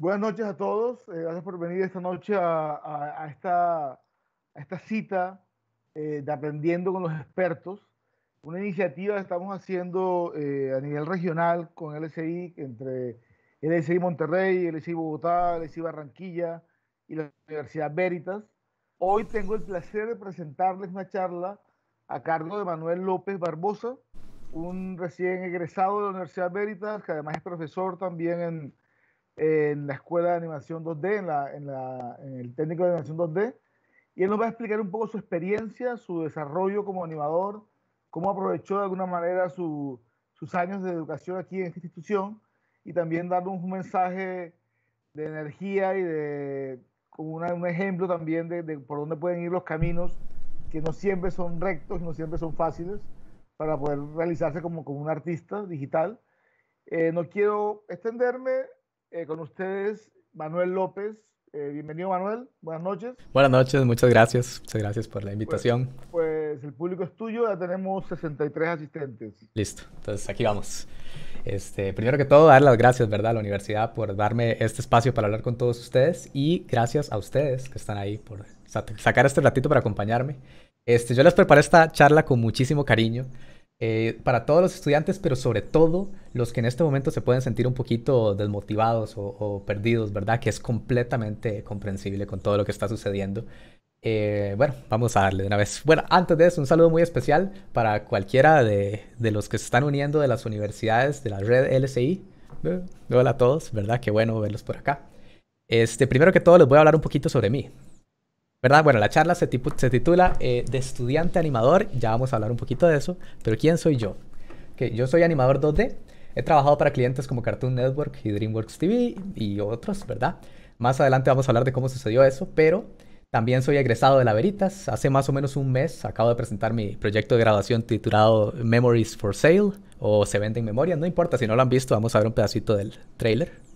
Buenas noches a todos. Eh, gracias por venir esta noche a, esta, esta, cita eh, de Aprendiendo con los Expertos. Una iniciativa que estamos haciendo eh, a nivel regional con LSI, entre LSI Monterrey, LSI Bogotá, LSI Barranquilla y la Universidad Veritas. Hoy tengo el placer de presentarles una charla a cargo de Manuel López Barbosa, un recién egresado de la Universidad Veritas, que además es profesor también en en la Escuela de Animación 2D, en, la, en, la, en el técnico de animación 2D, y él nos va a explicar un poco su experiencia, su desarrollo como animador, cómo aprovechó de alguna manera sus años de educación aquí en esta institución y también darle un mensaje de energía y de como un ejemplo también de, por dónde pueden ir los caminos que no siempre son rectos, no siempre son fáciles para poder realizarse como, como un artista digital. Eh, no quiero extenderme, eh, con ustedes Manuel López. Eh, bienvenido Manuel, buenas noches. Buenas noches, muchas gracias, muchas gracias por la pues, invitación. Pues, el público es tuyo, ya tenemos 63 asistentes. Listo, entonces aquí vamos. Este, primero que todo, dar las gracias, ¿verdad?, a la universidad por darme este espacio para hablar con todos ustedes y gracias a ustedes que están ahí por sacar este ratito para acompañarme. Este, yo les preparé esta charla con muchísimo cariño. Eh, para todos los estudiantes, pero sobre todo los que en este momento se pueden sentir un poquito desmotivados o, perdidos, ¿verdad? Que es completamente comprensible con todo lo que está sucediendo. Eh, bueno, vamos a darle de una vez. Bueno, antes de eso, un saludo muy especial para cualquiera de, los que se están uniendo de las universidades de la red LSI. Eh, hola a todos, ¿verdad? Qué bueno verlos por acá. Este, primero que todo, les voy a hablar un poquito sobre mí. ¿Verdad? Bueno, la charla se, titula eh, De estudiante animador, ya vamos a hablar un poquito de eso, pero ¿quién soy yo? Que yo soy animador 2D, he trabajado para clientes como Cartoon Network y DreamWorks TV y otros, ¿verdad? Más adelante vamos a hablar de cómo sucedió eso, pero también soy egresado de la Veritas. Hace más o menos un mes acabo de presentar mi proyecto de graduación titulado Memories for Sale o Se Venden Memorias, no importa, si no lo han visto, vamos a ver un pedacito del trailer.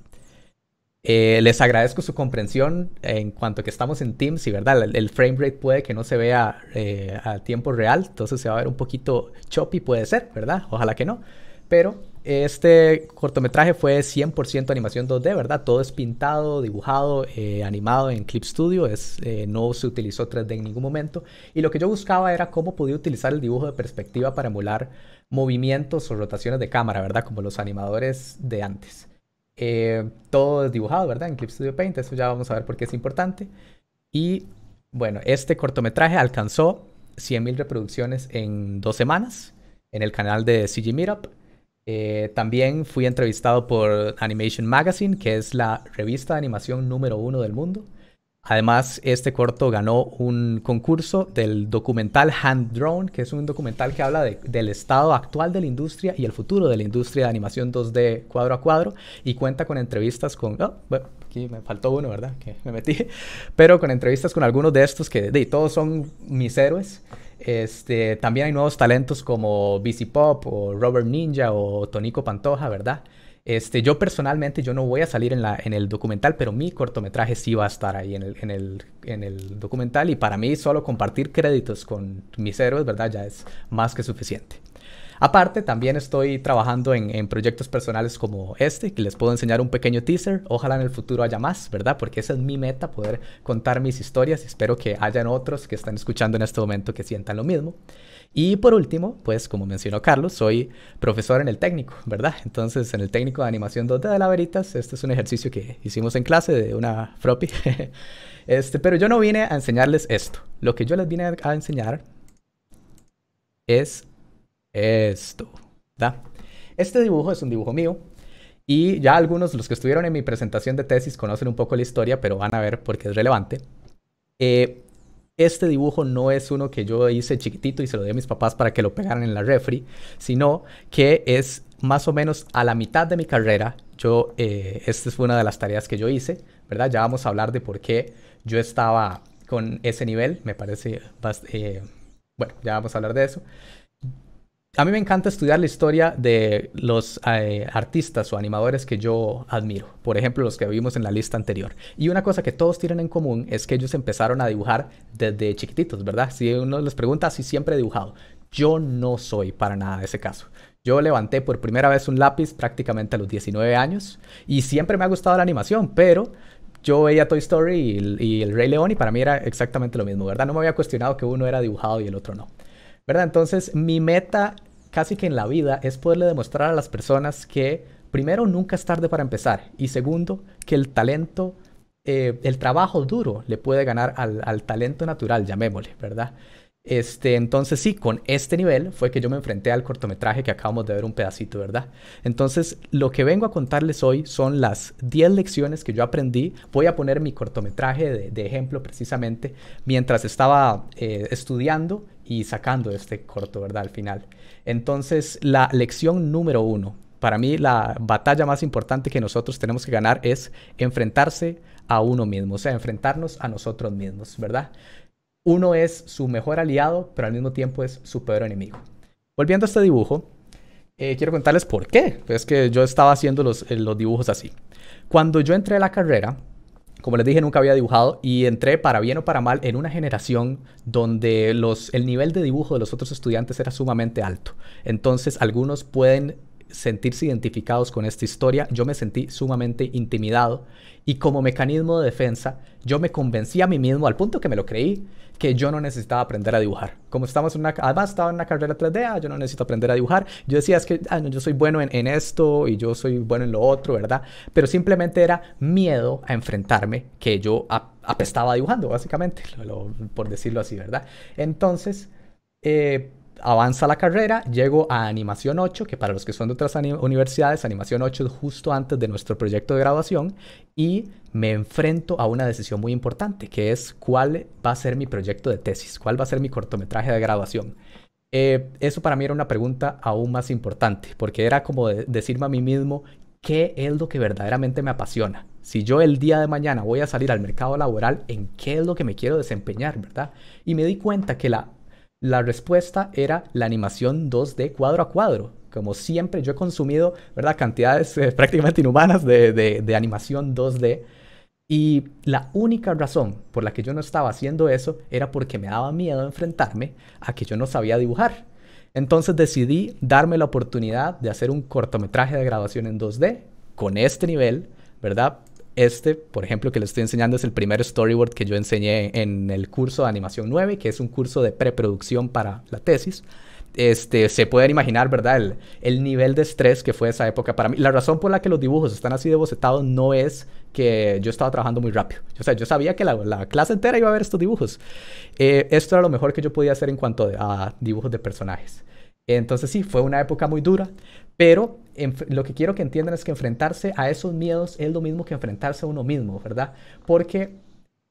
Eh, les agradezco su comprensión en cuanto a que estamos en Teams y verdad, el, frame rate puede que no se vea eh, a tiempo real, entonces se va a ver un poquito choppy, puede ser, ¿verdad? Ojalá que no. Pero este cortometraje fue 100% animación 2D, ¿verdad? Todo es pintado, dibujado, eh, animado en Clip Studio, es, no se utilizó 3D en ningún momento. Y lo que yo buscaba era cómo podía utilizar el dibujo de perspectiva para emular movimientos o rotaciones de cámara, ¿verdad? Como los animadores de antes. Eh, todo todo dibujado, ¿verdad? En Clip Studio Paint, eso ya vamos a ver por qué es importante. Y bueno, este cortometraje alcanzó 100.000 reproducciones en dos semanas en el canal de CG Meetup. Eh, también fui entrevistado por Animation Magazine, que es la revista de animación número uno del mundo. Además, este corto ganó un concurso del documental Hand Drawn, que es un documental que habla del estado actual de la industria y el futuro de la industria de animación 2D cuadro a cuadro y cuenta con entrevistas con... Oh, bueno, aquí me faltó uno, ¿verdad? Que me metí. Pero con entrevistas con algunos de estos que de, todos son mis héroes. Este, también hay nuevos talentos como BC Pop o Robert Ninja o Tonico Pantoja, ¿verdad? Este, yo personalmente, yo no voy a salir en, el documental, pero mi cortometraje sí va a estar ahí en el, documental y para mí solo compartir créditos con mis héroes, ¿verdad? Ya es más que suficiente. Aparte, también estoy trabajando en, en, proyectos personales como este, que les puedo enseñar un pequeño teaser. Ojalá en el futuro haya más, ¿verdad? Porque esa es mi meta, poder contar mis historias. Espero que hayan otros que están escuchando en este momento que sientan lo mismo. Y por último, pues como mencionó Carlos, soy profesor en el técnico, ¿verdad? Entonces, en el técnico de animación 2 de la Veritas, este es un ejercicio que hicimos en clase de una Froppy. este, pero yo no vine a enseñarles esto. Lo que yo les vine a enseñar es esto, ¿verdad? Este dibujo es un dibujo mío. Y ya algunos, los que estuvieron en mi presentación de tesis, conocen un poco la historia, pero van a ver por qué es relevante. Eh, este dibujo no es uno que yo hice chiquitito y se lo di a mis papás para que lo pegaran en la refri, sino que es más o menos a la mitad de mi carrera. Yo, eh, esta es una de las tareas que yo hice, ¿verdad? Ya vamos a hablar de por qué yo estaba con ese nivel, me parece, eh, bueno, ya vamos a hablar de eso. A mí me encanta estudiar la historia de los eh, artistas o animadores que yo admiro, por ejemplo los que vimos en la lista anterior. Y una cosa que todos tienen en común es que ellos empezaron a dibujar desde chiquititos, ¿verdad? Si uno les pregunta si siempre he dibujado, yo no soy para nada de ese caso. Yo levanté por primera vez un lápiz prácticamente a los 19 años y siempre me ha gustado la animación, pero yo veía Toy Story y, y, El Rey León y para mí era exactamente lo mismo, ¿verdad? No me había cuestionado que uno era dibujado y el otro no. ¿Verdad? Entonces mi meta casi que en la vida es poderle demostrar a las personas que primero nunca es tarde para empezar y segundo que el talento, eh, el trabajo duro le puede ganar al, talento natural, llamémosle, ¿verdad? Este, entonces sí, con este nivel fue que yo me enfrenté al cortometraje que acabamos de ver un pedacito, ¿verdad? Entonces, lo que vengo a contarles hoy son las 10 lecciones que yo aprendí. Voy a poner mi cortometraje de, ejemplo precisamente mientras estaba eh, estudiando y sacando este corto, ¿verdad? Al final. Entonces, la lección número uno, para mí la batalla más importante que nosotros tenemos que ganar es enfrentarse a uno mismo, o sea, enfrentarnos a nosotros mismos, ¿verdad? Uno es su mejor aliado, pero al mismo tiempo es su peor enemigo. Volviendo a este dibujo, eh, quiero contarles por qué. Es que yo estaba haciendo los, eh, los dibujos así. Cuando yo entré a la carrera, como les dije, nunca había dibujado y entré, para bien o para mal, en una generación donde los, el nivel de dibujo de los otros estudiantes era sumamente alto. Entonces, algunos pueden sentirse identificados con esta historia, yo me sentí sumamente intimidado y como mecanismo de defensa, yo me convencí a mí mismo al punto que me lo creí que yo no necesitaba aprender a dibujar. Como estamos en una, además estaba en una carrera 3D, ah, yo no necesito aprender a dibujar. Yo decía, es que ah, yo soy bueno en, esto y yo soy bueno en lo otro, ¿verdad? Pero simplemente era miedo a enfrentarme que yo apestaba dibujando, básicamente, por decirlo así, ¿verdad? Entonces, eh, avanza la carrera, llego a Animación 8, que para los que son de otras universidades, Animación 8 es justo antes de nuestro proyecto de graduación, y me enfrento a una decisión muy importante, que es cuál va a ser mi proyecto de tesis, cuál va a ser mi cortometraje de graduación. Eh, eso para mí era una pregunta aún más importante, porque era como decirme a mí mismo, ¿qué es lo que verdaderamente me apasiona? Si yo el día de mañana voy a salir al mercado laboral, ¿en qué es lo que me quiero desempeñar, verdad? Y me di cuenta que la la respuesta era la animación 2D cuadro a cuadro. Como siempre, yo he consumido ¿verdad? cantidades eh, prácticamente inhumanas de, de animación 2D. Y la única razón por la que yo no estaba haciendo eso era porque me daba miedo enfrentarme a que yo no sabía dibujar. Entonces decidí darme la oportunidad de hacer un cortometraje de grabación en 2D con este nivel, ¿verdad? Este, por ejemplo, que les estoy enseñando es el primer storyboard que yo enseñé en el curso de animación 9, que es un curso de preproducción para la tesis. Este, se pueden imaginar, ¿verdad? El, nivel de estrés que fue esa época para mí. La razón por la que los dibujos están así de bocetados no es que yo estaba trabajando muy rápido. O sea, yo sabía que la, clase entera iba a ver estos dibujos. Eh, esto era lo mejor que yo podía hacer en cuanto a dibujos de personajes. Entonces sí, fue una época muy dura, pero lo que quiero que entiendan es que enfrentarse a esos miedos es lo mismo que enfrentarse a uno mismo, ¿verdad? Porque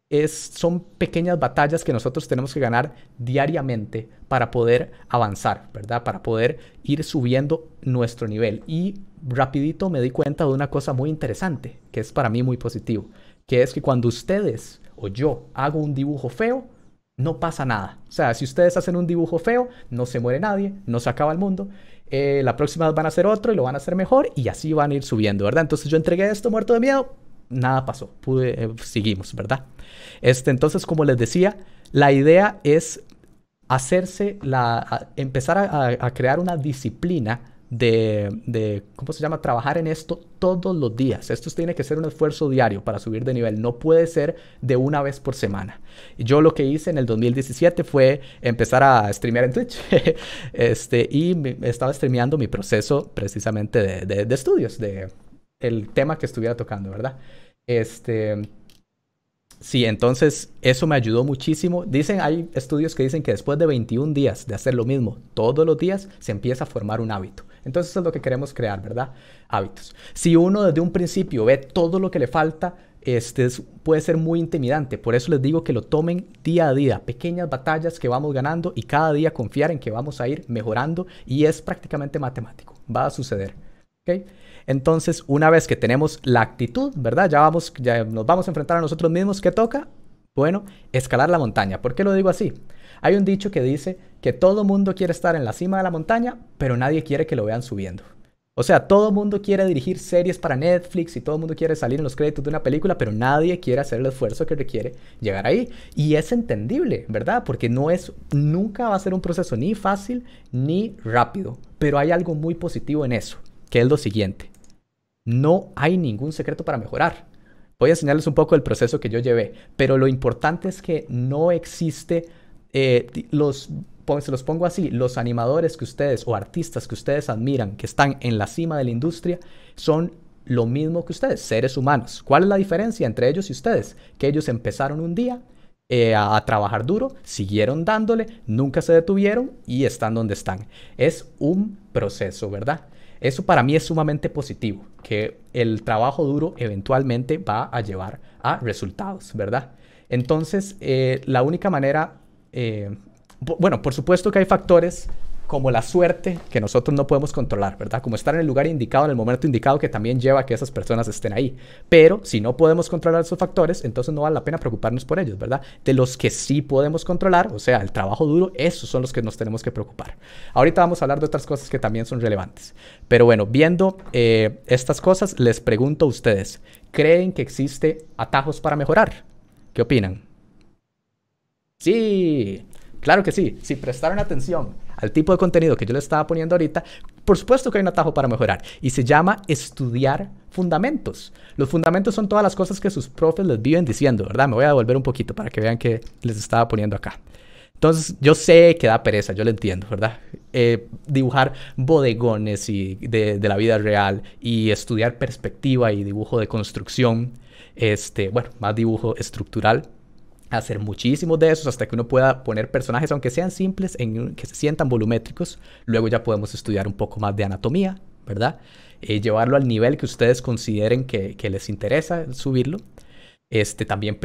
es, son pequeñas batallas que nosotros tenemos que ganar diariamente para poder avanzar, ¿verdad? Para poder ir subiendo nuestro nivel. Y rapidito me di cuenta de una cosa muy interesante, que es para mí muy positivo, que es que cuando ustedes o yo hago un dibujo feo, no pasa nada. O sea, si ustedes hacen un dibujo feo, no se muere nadie, no se acaba el mundo. Eh, la próxima van a hacer otro y lo van a hacer mejor y así van a ir subiendo, ¿verdad? Entonces yo entregué esto muerto de miedo, nada pasó, pude, eh, seguimos, ¿verdad? Este, entonces, como les decía, la idea es hacerse la, empezar a crear una disciplina de, ¿cómo se llama? Trabajar en esto todos los días. Esto tiene que ser un esfuerzo diario para subir de nivel. No puede ser de una vez por semana. Yo lo que hice en el 2017 fue empezar a streamear en Twitch. este, y estaba streameando mi proceso precisamente de, estudios, de el tema que estuviera tocando, ¿verdad? Este... Sí, entonces eso me ayudó muchísimo. Dicen, hay estudios que dicen que después de 21 días de hacer lo mismo todos los días, se empieza a formar un hábito. Entonces es lo que queremos crear, ¿verdad? Hábitos. Si uno desde un principio ve todo lo que le falta, este puede ser muy intimidante. Por eso les digo que lo tomen día a día, pequeñas batallas que vamos ganando y cada día confiar en que vamos a ir mejorando y es prácticamente matemático, va a suceder. Entonces, una vez que tenemos la actitud, ¿verdad? Ya, vamos, ya nos vamos a enfrentar a nosotros mismos, ¿qué toca? Bueno, escalar la montaña. ¿Por qué lo digo así? Hay un dicho que dice que todo mundo quiere estar en la cima de la montaña, pero nadie quiere que lo vean subiendo. O sea, todo mundo quiere dirigir series para Netflix y todo el mundo quiere salir en los créditos de una película, pero nadie quiere hacer el esfuerzo que requiere llegar ahí. Y es entendible, ¿verdad? Porque no es, nunca va a ser un proceso ni fácil ni rápido. Pero hay algo muy positivo en eso, que es lo siguiente. No hay ningún secreto para mejorar. Voy a enseñarles un poco el proceso que yo llevé, pero lo importante es que no existe eh, los se los pongo así, los animadores que ustedes o artistas que ustedes admiran, que están en la cima de la industria, son lo mismo que ustedes, seres humanos. ¿Cuál es la diferencia entre ellos y ustedes? Que ellos empezaron un día eh, a, trabajar duro, siguieron dándole, nunca se detuvieron y están donde están. Es un proceso, ¿verdad? Eso para mí es sumamente positivo, que el trabajo duro eventualmente va a llevar a resultados, ¿verdad? Entonces, eh, la única manera eh, bueno, por supuesto que hay factores como la suerte que nosotros no podemos controlar, ¿verdad? Como estar en el lugar indicado, en el momento indicado, que también lleva a que esas personas estén ahí. Pero si no podemos controlar esos factores, entonces no vale la pena preocuparnos por ellos, ¿verdad? De los que sí podemos controlar, o sea, el trabajo duro, esos son los que nos tenemos que preocupar. Ahorita vamos a hablar de otras cosas que también son relevantes. Pero bueno, viendo eh, estas cosas, les pregunto a ustedes, ¿creen que existe atajos para mejorar? ¿Qué opinan? Sí, claro que sí. Si prestaron atención al tipo de contenido que yo les estaba poniendo ahorita, por supuesto que hay un atajo para mejorar y se llama estudiar fundamentos. Los fundamentos son todas las cosas que sus profes les viven diciendo, ¿verdad? Me voy a devolver un poquito para que vean que les estaba poniendo acá. Entonces, yo sé que da pereza, yo lo entiendo, ¿verdad? Eh, dibujar bodegones y de, la vida real y estudiar perspectiva y dibujo de construcción, este, bueno, más dibujo estructural hacer muchísimos de esos hasta que uno pueda poner personajes, aunque sean simples, en, que se sientan volumétricos. Luego ya podemos estudiar un poco más de anatomía, ¿verdad? Eh, llevarlo al nivel que ustedes consideren que, les interesa subirlo. Este, también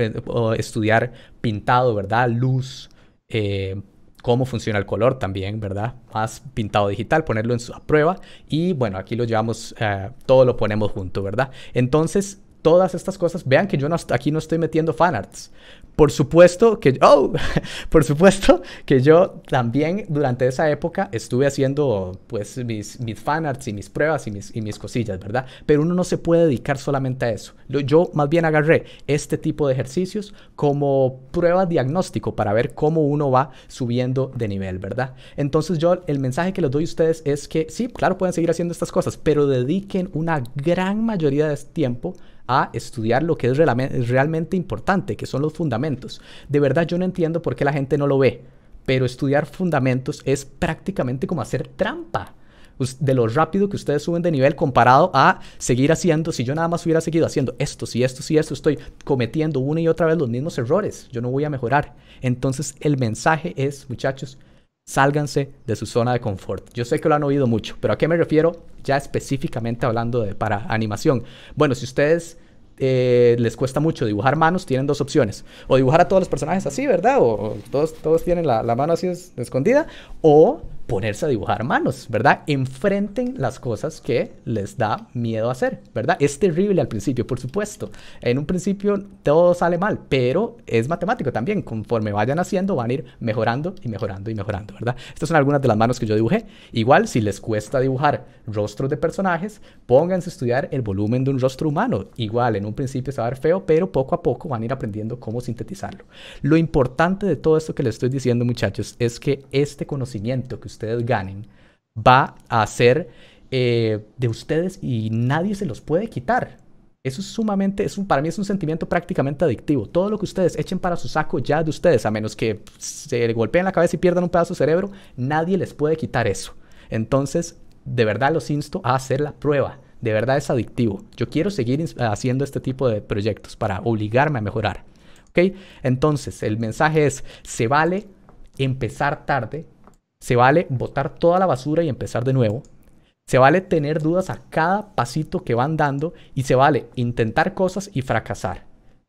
estudiar pintado, ¿verdad? Luz, eh, cómo funciona el color también, ¿verdad? Más pintado digital, ponerlo en su prueba. Y bueno, aquí lo llevamos, eh, todo lo ponemos junto, ¿verdad? Entonces, todas estas cosas, vean que yo no, aquí no estoy metiendo fanarts, por supuesto que, oh, por supuesto que yo también durante esa época estuve haciendo pues mis, fan fanarts y mis pruebas y mis, y mis cosillas, ¿verdad? Pero uno no se puede dedicar solamente a eso. Yo más bien agarré este tipo de ejercicios como prueba diagnóstico para ver cómo uno va subiendo de nivel, ¿verdad? Entonces yo el mensaje que les doy a ustedes es que sí, claro, pueden seguir haciendo estas cosas, pero dediquen una gran mayoría de tiempo a estudiar lo que es realmente importante, que son los fundamentos. De verdad yo no entiendo por qué la gente no lo ve, pero estudiar fundamentos es prácticamente como hacer trampa de lo rápido que ustedes suben de nivel comparado a seguir haciendo, si yo nada más hubiera seguido haciendo esto, si esto, si esto, estoy cometiendo una y otra vez los mismos errores, yo no voy a mejorar. Entonces el mensaje es, muchachos, Sálganse de su zona de confort. Yo sé que lo han oído mucho, pero ¿a qué me refiero? Ya específicamente hablando de para animación. Bueno, si ustedes eh, les cuesta mucho dibujar manos, tienen dos opciones. O dibujar a todos los personajes así, ¿verdad? O, todos, todos tienen la, mano así escondida. O ponerse a dibujar manos, ¿verdad? Enfrenten las cosas que les da miedo hacer, ¿verdad? Es terrible al principio, por supuesto. En un principio todo sale mal, pero es matemático también. Conforme vayan haciendo, van a ir mejorando y mejorando y mejorando, ¿verdad? Estas son algunas de las manos que yo dibujé. Igual, si les cuesta dibujar rostros de personajes, pónganse a estudiar el volumen de un rostro humano. Igual, en un principio se va a ver feo, pero poco a poco van a ir aprendiendo cómo sintetizarlo. Lo importante de todo esto que les estoy diciendo, muchachos, es que este conocimiento que ustedes ganen va a ser eh, de ustedes y nadie se los puede quitar. Eso es sumamente, es para mí es un sentimiento prácticamente adictivo. Todo lo que ustedes echen para su saco ya de ustedes, a menos que se le golpeen la cabeza y pierdan un pedazo de cerebro, nadie les puede quitar eso. Entonces, de verdad los insto a hacer la prueba. De verdad es adictivo. Yo quiero seguir haciendo este tipo de proyectos para obligarme a mejorar. ¿Ok? Entonces, el mensaje es, se vale empezar tarde, se vale botar toda la basura y empezar de nuevo. Se vale tener dudas a cada pasito que van dando y se vale intentar cosas y fracasar.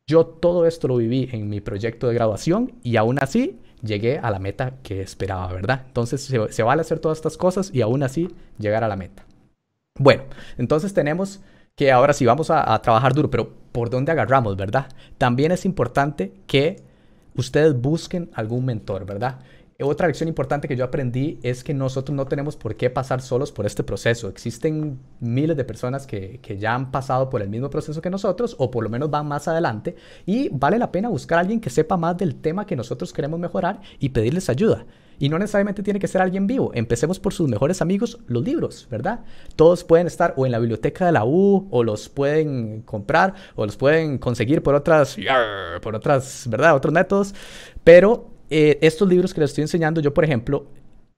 Yo todo esto lo viví en mi proyecto de graduación y aún así llegué a la meta que esperaba, ¿verdad? Entonces se, vale hacer todas estas cosas y aún así llegar a la meta. Bueno, entonces tenemos que ahora sí vamos a, a, trabajar duro, pero ¿por dónde agarramos, verdad? También es importante que ustedes busquen algún mentor, ¿verdad? Otra lección importante que yo aprendí es que nosotros no tenemos por qué pasar solos por este proceso. Existen miles de personas que, ya han pasado por el mismo proceso que nosotros o por lo menos van más adelante y vale la pena buscar a alguien que sepa más del tema que nosotros queremos mejorar y pedirles ayuda. Y no necesariamente tiene que ser alguien vivo. Empecemos por sus mejores amigos, los libros, ¿verdad? Todos pueden estar o en la biblioteca de la U, o los pueden comprar, o los pueden conseguir por otras, por otras, ¿verdad? Otros métodos. Pero eh, estos libros que les estoy enseñando, yo por ejemplo,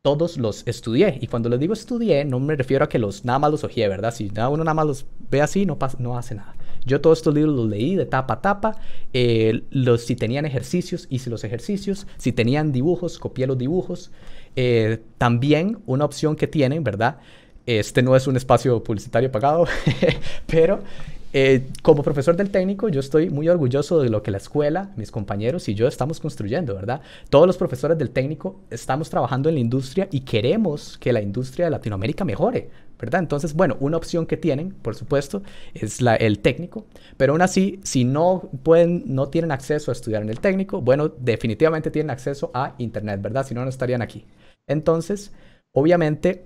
todos los estudié. Y cuando les digo estudié, no me refiero a que los nada más los ojeé, ¿verdad? Si uno nada más los ve así, no, pasa, no hace nada. Yo todos estos libros los leí de tapa a tapa. Eh, los, si tenían ejercicios, hice los ejercicios. Si tenían dibujos, copié los dibujos. Eh, también una opción que tienen, ¿verdad? Este no es un espacio publicitario pagado, pero eh, como profesor del técnico, yo estoy muy orgulloso de lo que la escuela, mis compañeros y yo estamos construyendo, ¿verdad? Todos los profesores del técnico estamos trabajando en la industria y queremos que la industria de Latinoamérica mejore, ¿verdad? Entonces, bueno, una opción que tienen, por supuesto, es la, el técnico, pero aún así, si no pueden, no tienen acceso a estudiar en el técnico, bueno, definitivamente tienen acceso a Internet, ¿verdad? Si no, no estarían aquí. Entonces, obviamente,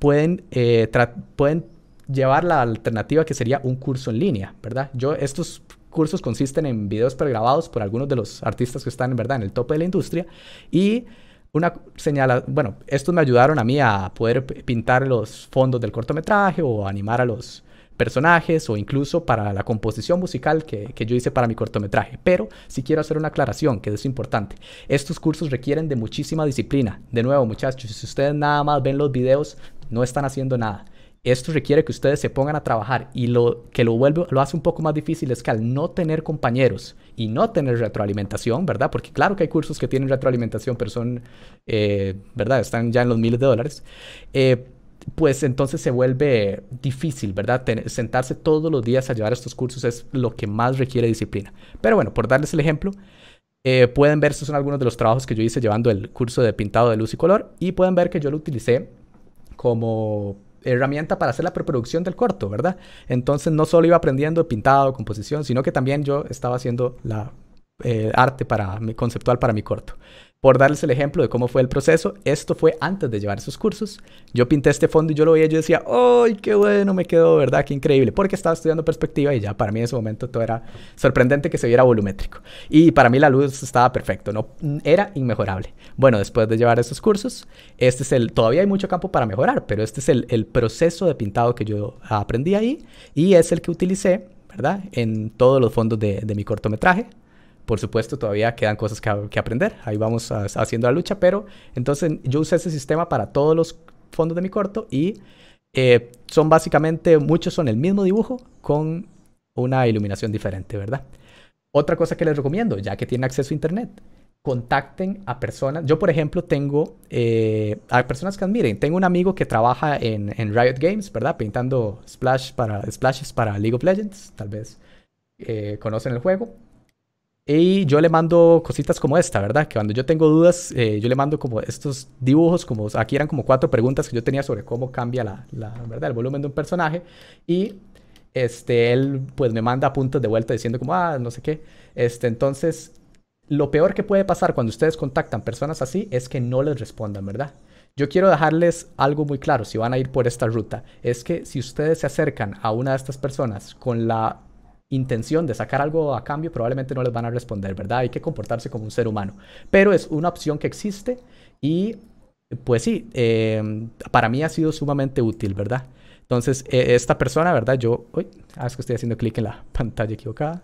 pueden, eh, pueden llevar la alternativa que sería un curso en línea, ¿verdad? Yo, estos cursos consisten en videos pregrabados por algunos de los artistas que están, en ¿verdad?, en el tope de la industria y una señala, bueno, estos me ayudaron a mí a poder pintar los fondos del cortometraje o animar a los personajes o incluso para la composición musical que, que, yo hice para mi cortometraje. Pero si quiero hacer una aclaración, que es importante. Estos cursos requieren de muchísima disciplina. De nuevo, muchachos, si ustedes nada más ven los videos, no están haciendo nada esto requiere que ustedes se pongan a trabajar y lo que lo vuelve, lo hace un poco más difícil es que al no tener compañeros y no tener retroalimentación, ¿verdad? Porque claro que hay cursos que tienen retroalimentación, pero son, eh, ¿verdad? Están ya en los miles de dólares. Eh, pues entonces se vuelve difícil, ¿verdad? sentarse todos los días a llevar estos cursos es lo que más requiere disciplina. Pero bueno, por darles el ejemplo, eh, pueden ver, estos son algunos de los trabajos que yo hice llevando el curso de pintado de luz y color y pueden ver que yo lo utilicé como herramienta para hacer la preproducción del corto, ¿verdad? Entonces no solo iba aprendiendo pintado, composición, sino que también yo estaba haciendo la eh, arte para mi, conceptual para mi corto. Por darles el ejemplo de cómo fue el proceso, esto fue antes de llevar esos cursos. Yo pinté este fondo y yo lo veía y yo decía, ¡ay, qué bueno! Me quedó, ¿verdad? ¡Qué increíble! Porque estaba estudiando perspectiva y ya para mí en ese momento todo era sorprendente que se viera volumétrico. Y para mí la luz estaba perfecto, no, era inmejorable. Bueno, después de llevar esos cursos, este es el, todavía hay mucho campo para mejorar, pero este es el, el proceso de pintado que yo aprendí ahí y es el que utilicé ¿verdad? En todos los fondos de, de, mi cortometraje. Por supuesto, todavía quedan cosas que, aprender. Ahí vamos haciendo la lucha, pero entonces yo usé ese sistema para todos los fondos de mi corto y eh, son básicamente, muchos son el mismo dibujo con una iluminación diferente, ¿verdad? Otra cosa que les recomiendo, ya que tienen acceso a Internet, contacten a personas. Yo, por ejemplo, tengo eh, a personas que admiren. Tengo un amigo que trabaja en, Riot Games, ¿verdad? Pintando splash para, splashes para League of Legends, tal vez eh, conocen el juego. Y yo le mando cositas como esta, ¿verdad? Que cuando yo tengo dudas, eh, yo le mando como estos dibujos, como aquí eran como cuatro preguntas que yo tenía sobre cómo cambia la, ¿verdad? el volumen de un personaje. Y este, él pues me manda puntos de vuelta diciendo como, ah, no sé qué. Este, entonces, lo peor que puede pasar cuando ustedes contactan personas así es que no les respondan, ¿verdad? Yo quiero dejarles algo muy claro si van a ir por esta ruta. Es que si ustedes se acercan a una de estas personas con la intención de sacar algo a cambio, probablemente no les van a responder, ¿verdad? Hay que comportarse como un ser humano. Pero es una opción que existe y pues sí, eh, para mí ha sido sumamente útil, ¿verdad? Entonces, e, esta persona, ¿verdad? Yo, uy, ah, es que estoy haciendo clic en la pantalla equivocada.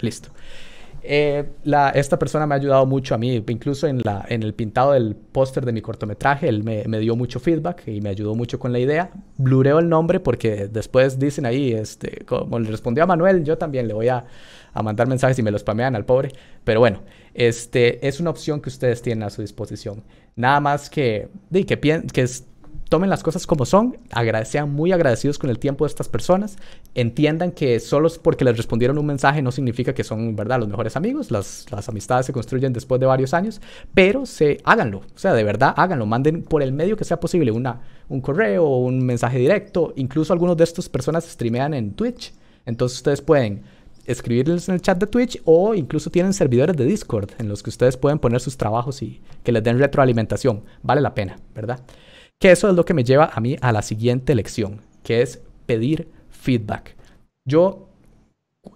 Listo. Eh, la, esta persona me ha ayudado mucho a mí, incluso en, el pintado del póster de mi cortometraje, él me, dio mucho feedback y me ayudó mucho con la idea. Blureo el nombre porque después dicen ahí, este, como le respondió a Manuel, yo también le voy a, mandar mensajes y me los pamean al pobre. Pero bueno, este, es una opción que ustedes tienen a su disposición. Nada más que, que, que es, tomen las cosas como son, sean muy agradecidos con el tiempo de estas personas, entiendan que solo porque les respondieron un mensaje no significa que son, ¿verdad?, los mejores amigos, las, amistades se construyen después de varios años, pero se, háganlo, o sea, de verdad, háganlo, manden por el medio que sea posible una, un correo, o un mensaje directo, incluso algunos de estas personas streamean en Twitch, entonces ustedes pueden escribirles en el chat de Twitch o incluso tienen servidores de Discord en los que ustedes pueden poner sus trabajos y que les den retroalimentación. Vale la pena, ¿verdad? Que eso es lo que me lleva a mí a la siguiente lección, que es pedir feedback. Yo,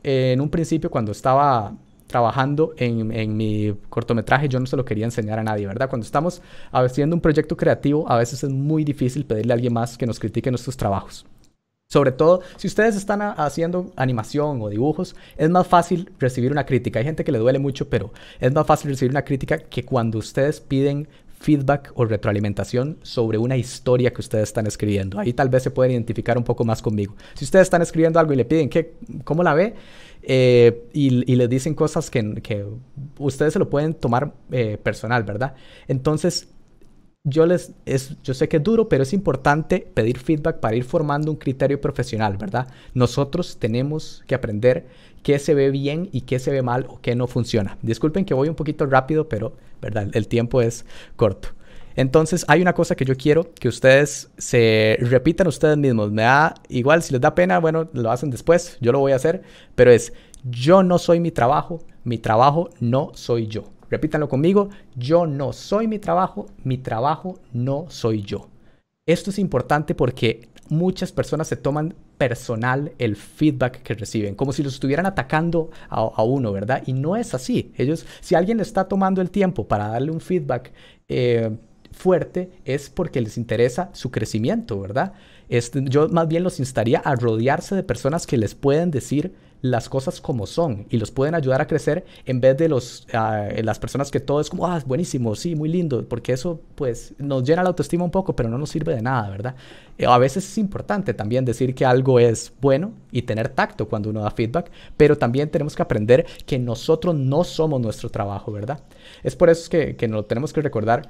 eh, en un principio, cuando estaba trabajando en, en, mi cortometraje, yo no se lo quería enseñar a nadie, ¿verdad? Cuando estamos haciendo un proyecto creativo, a veces es muy difícil pedirle a alguien más que nos critique nuestros trabajos. Sobre todo, si ustedes están haciendo animación o dibujos, es más fácil recibir una crítica. Hay gente que le duele mucho, pero es más fácil recibir una crítica que cuando ustedes piden feedback o retroalimentación sobre una historia que ustedes están escribiendo. Ahí tal vez se pueden identificar un poco más conmigo. Si ustedes están escribiendo algo y le piden que, cómo la ve, eh, y, le les dicen cosas que, que, ustedes se lo pueden tomar eh, personal, ¿verdad? Entonces, yo, les, es, yo sé que es duro, pero es importante pedir feedback para ir formando un criterio profesional, ¿verdad? Nosotros tenemos que aprender qué se ve bien y qué se ve mal o qué no funciona. Disculpen que voy un poquito rápido, pero ¿verdad? el tiempo es corto. Entonces hay una cosa que yo quiero que ustedes se repitan ustedes mismos. Me da igual, si les da pena, bueno, lo hacen después, yo lo voy a hacer, pero es, yo no soy mi trabajo, mi trabajo no soy yo. Repítanlo conmigo, yo no soy mi trabajo, mi trabajo no soy yo. Esto es importante porque muchas personas se toman personal el feedback que reciben, como si los estuvieran atacando a, uno, ¿verdad? Y no es así. Ellos, si alguien está tomando el tiempo para darle un feedback eh, fuerte, es porque les interesa su crecimiento, ¿verdad? Este, yo más bien los instaría a rodearse de personas que les pueden decir las cosas como son y los pueden ayudar a crecer en vez de los, ah, eh, las personas que todo es como, ah, buenísimo, sí, muy lindo, porque eso pues nos llena la autoestima un poco, pero no nos sirve de nada, ¿verdad? Eh, a veces es importante también decir que algo es bueno y tener tacto cuando uno da feedback, pero también tenemos que aprender que nosotros no somos nuestro trabajo, ¿verdad? Es por eso que, que nos lo tenemos que recordar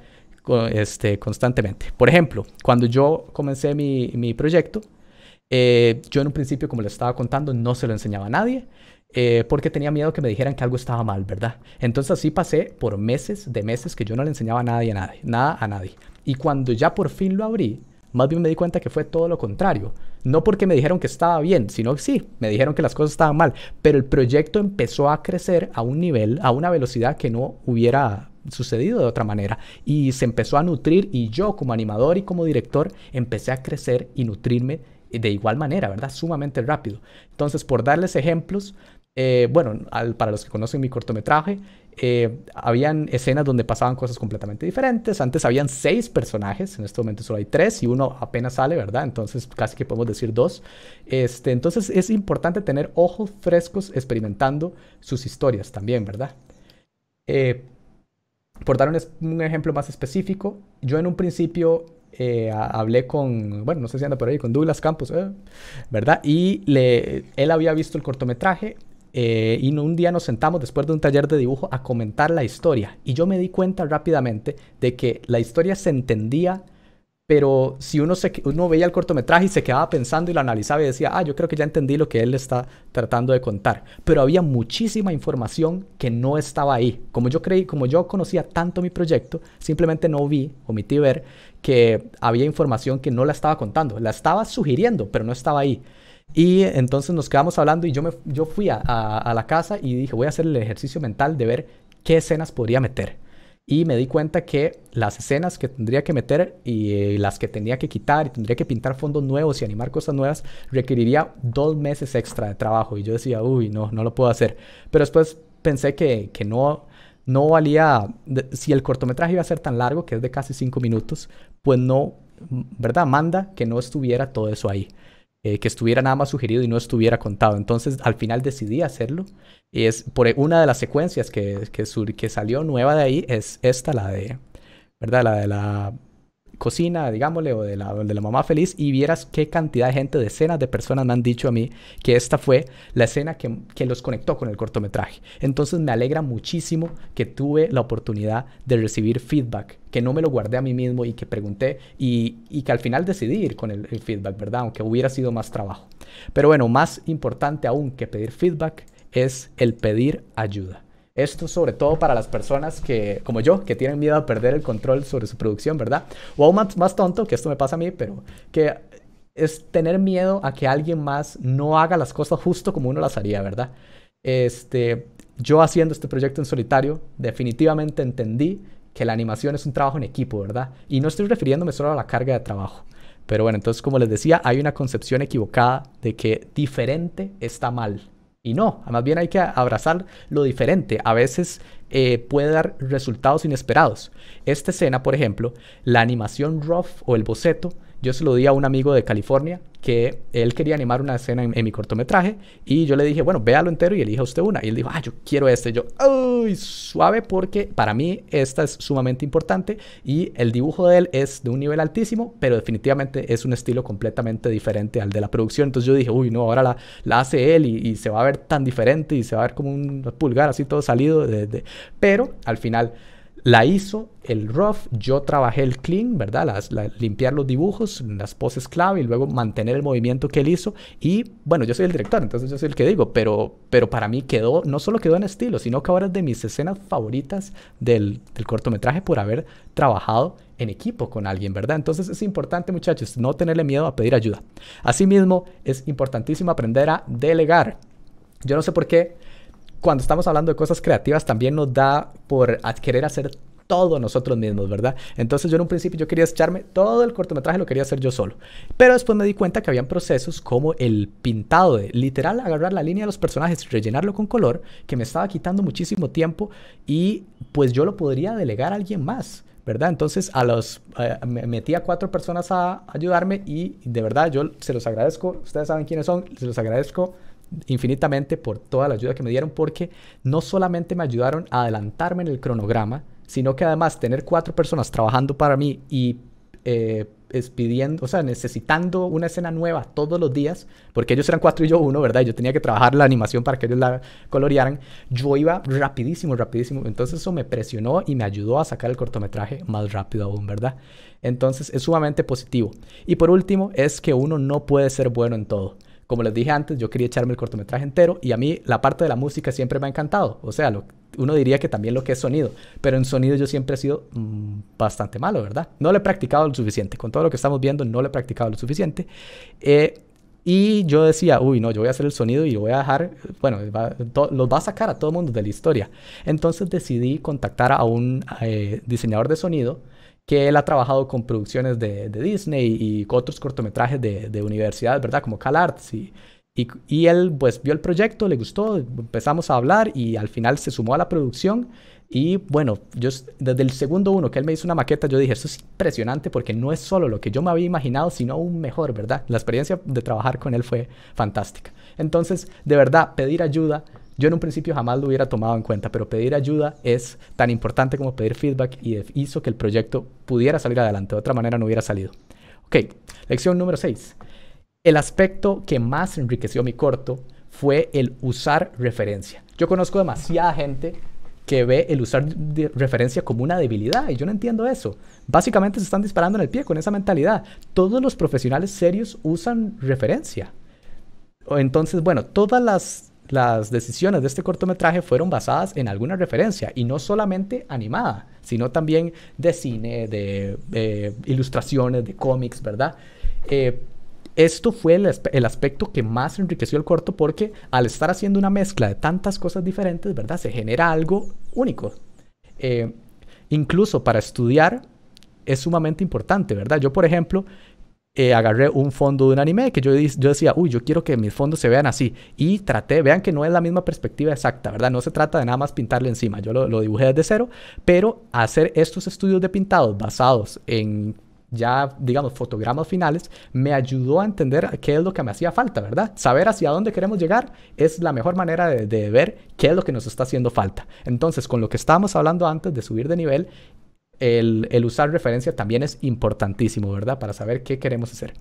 este, constantemente. Por ejemplo, cuando yo comencé mi proyecto, eh, yo en un principio, como les estaba contando, no se lo enseñaba a nadie. Eh, porque tenía miedo que me dijeran que algo estaba mal, ¿verdad? Entonces así pasé por meses de meses que yo no le enseñaba a nadie, nada a nadie. Y cuando ya por fin lo abrí, más bien me di cuenta que fue todo lo contrario. No porque me dijeron que estaba bien, sino que sí, me dijeron que las cosas estaban mal. Pero el proyecto empezó a crecer a un nivel, a una velocidad que no hubiera sucedido de otra manera. Y se empezó a nutrir y yo como animador y como director empecé a crecer y nutrirme de igual manera, ¿verdad? Sumamente rápido. Entonces, por darles ejemplos, eh, bueno, para los que conocen mi cortometraje, eh, habían escenas donde pasaban cosas completamente diferentes. Antes habían seis personajes, en este momento solo hay tres y uno apenas sale, ¿verdad? Entonces casi que podemos decir dos. Este, entonces es importante tener ojos frescos experimentando sus historias también, ¿verdad? Eh, por dar un, ejemplo más específico, yo en un principio eh, hablé con, bueno, no sé si anda por ahí, con Douglas Campos, eh, ¿verdad? Y le, él había visto el cortometraje eh, y un día nos sentamos después de un taller de dibujo a comentar la historia. Y yo me di cuenta rápidamente de que la historia se entendía pero si uno, uno veía el cortometraje y se quedaba pensando y lo analizaba y decía, ah, yo creo que ya entendí lo que él está tratando de contar. Pero había muchísima información que no estaba ahí. Como yo creí, como yo conocía tanto mi proyecto, simplemente no vi, omití ver, que había información que no la estaba contando. La estaba sugiriendo, pero no estaba ahí. Y entonces nos quedamos hablando y yo, me, yo fui a la casa y dije, voy a hacer el ejercicio mental de ver qué escenas podría meter y me di cuenta que las escenas que tendría que meter y eh, las que tenía que quitar y tendría que pintar fondos nuevos y animar cosas nuevas requeriría dos meses extra de trabajo y yo decía, uy, no, no lo puedo hacer. Pero después pensé que, no, no valía, si el cortometraje iba a ser tan largo, que es de casi cinco minutos, pues no, ¿verdad? Manda que no estuviera todo eso ahí. Eh, que estuviera nada más sugerido y no estuviera contado. Entonces al final decidí hacerlo. Y es por e, una de las secuencias que, que, que salió nueva de ahí, es esta, la de, ¿verdad? La de la cocina, digámosle, o de la, de la mamá feliz, y vieras qué cantidad de gente, decenas de personas me han dicho a mí que esta fue la escena que, los conectó con el cortometraje. Entonces me alegra muchísimo que tuve la oportunidad de recibir feedback que no me lo guardé a mí mismo y que pregunté y, y que al final decidí ir con el, feedback, ¿verdad? Aunque hubiera sido más trabajo. Pero bueno, más importante aún que pedir feedback es el pedir ayuda. Esto sobre todo para las personas que, como yo, que tienen miedo a perder el control sobre su producción, ¿verdad? O aún más, más tonto, que esto me pasa a mí, pero que es tener miedo a que alguien más no haga las cosas justo como uno las haría, ¿verdad? Este, yo haciendo este proyecto en solitario, definitivamente entendí que la animación es un trabajo en equipo, ¿verdad? Y no estoy refiriéndome solo a la carga de trabajo. Pero bueno, entonces como les decía, hay una concepción equivocada de que diferente está mal. Y no, más bien hay que abrazar lo diferente. A veces eh, puede dar resultados inesperados. Esta escena, por ejemplo, la animación rough o el boceto yo se lo di a un amigo de California que él quería animar una escena en, mi cortometraje y yo le dije, bueno, véalo entero y elija usted una. Y él dijo, ah, yo quiero este. yo, uy Suave porque para mí esta es sumamente importante y el dibujo de él es de un nivel altísimo, pero definitivamente es un estilo completamente diferente al de la producción. Entonces yo dije, uy, no, ahora la, hace él y, se va a ver tan diferente y se va a ver como un pulgar así todo salido. de... Pero al final la hizo el rough, yo trabajé el clean, ¿verdad? Las, limpiar los dibujos, las poses clave y luego mantener el movimiento que él hizo. Y bueno, yo soy el director, entonces yo soy el que digo, pero, pero para mí quedó, no solo quedó en estilo, sino que ahora es de mis escenas favoritas del, del cortometraje por haber trabajado en equipo con alguien, ¿verdad? Entonces es importante, muchachos, no tenerle miedo a pedir ayuda. Asimismo, es importantísimo aprender a delegar. Yo no sé por qué cuando estamos hablando de cosas creativas también nos da por querer hacer todo nosotros mismos, ¿verdad? Entonces yo en un principio yo quería echarme todo el cortometraje, lo quería hacer yo solo. Pero después me di cuenta que habían procesos como el pintado, de literal agarrar la línea de los personajes, rellenarlo con color, que me estaba quitando muchísimo tiempo y pues yo lo podría delegar a alguien más. ¿verdad? Entonces a los eh, metí a cuatro personas a ayudarme y de verdad yo se los agradezco, ustedes saben quiénes son, se los agradezco infinitamente por toda la ayuda que me dieron porque no solamente me ayudaron a adelantarme en el cronograma, sino que además tener cuatro personas trabajando para mí y eh, o sea, necesitando una escena nueva todos los días, porque ellos eran cuatro y yo uno, ¿verdad? Yo tenía que trabajar la animación para que ellos la colorearan. Yo iba rapidísimo, rapidísimo. Entonces eso me presionó y me ayudó a sacar el cortometraje más rápido aún, ¿verdad? Entonces es sumamente positivo. Y por último, es que uno no puede ser bueno en todo. Como les dije antes, yo quería echarme el cortometraje entero y a mí la parte de la música siempre me ha encantado. O sea, uno diría que también lo que es sonido, pero en sonido yo siempre he sido mm, bastante malo, ¿verdad? No lo he practicado lo suficiente. Con todo lo que estamos viendo, no lo he practicado lo suficiente. Eh, y yo decía, uy, no, yo voy a hacer el sonido y voy a dejar, bueno, los va a sacar a todo el mundo de la historia. Entonces decidí contactar a un eh, diseñador de sonido que él ha trabajado con producciones de, Disney y otros cortometrajes de, universidades, ¿verdad? Como CalArts y, y, y, él pues vio el proyecto, le gustó, empezamos a hablar y al final se sumó a la producción. Y bueno, yo desde el segundo uno que él me hizo una maqueta, yo dije, esto es impresionante porque no es solo lo que yo me había imaginado, sino aún mejor, ¿verdad? La experiencia de trabajar con él fue fantástica. Entonces, de verdad, pedir ayuda yo en un principio jamás lo hubiera tomado en cuenta, pero pedir ayuda es tan importante como pedir feedback y hizo que el proyecto pudiera salir adelante. De otra manera no hubiera salido. Ok, lección número 6. El aspecto que más enriqueció mi corto fue el usar referencia. Yo conozco demasiada gente que ve el usar referencia como una debilidad y yo no entiendo eso. Básicamente se están disparando en el pie con esa mentalidad. Todos los profesionales serios usan referencia. Entonces, bueno, todas las las decisiones de este cortometraje fueron basadas en alguna referencia y no solamente animada, sino también de cine, de ilustraciones, de cómics, ¿verdad? Eh, esto fue el, aspecto que más enriqueció el corto porque al estar haciendo una mezcla de tantas cosas diferentes, ¿verdad? Se genera algo único. Eh, incluso para estudiar es sumamente importante, ¿verdad? Yo, por ejemplo, eh, agarré un fondo de un anime que yo, yo decía, uy, yo quiero que mis fondos se vean así. Y traté, vean que no es la misma perspectiva exacta, ¿verdad? No se trata de nada más pintarle encima, yo lo, dibujé desde cero, pero hacer estos estudios de pintados basados en ya, digamos, fotogramas finales, me ayudó a entender qué es lo que me hacía falta, ¿verdad? Saber hacia dónde queremos llegar es la mejor manera de, de, ver qué es lo que nos está haciendo falta. Entonces, con lo que estábamos hablando antes de subir de nivel, el, usar referencia también es importantísimo, ¿verdad? Para saber qué queremos hacer.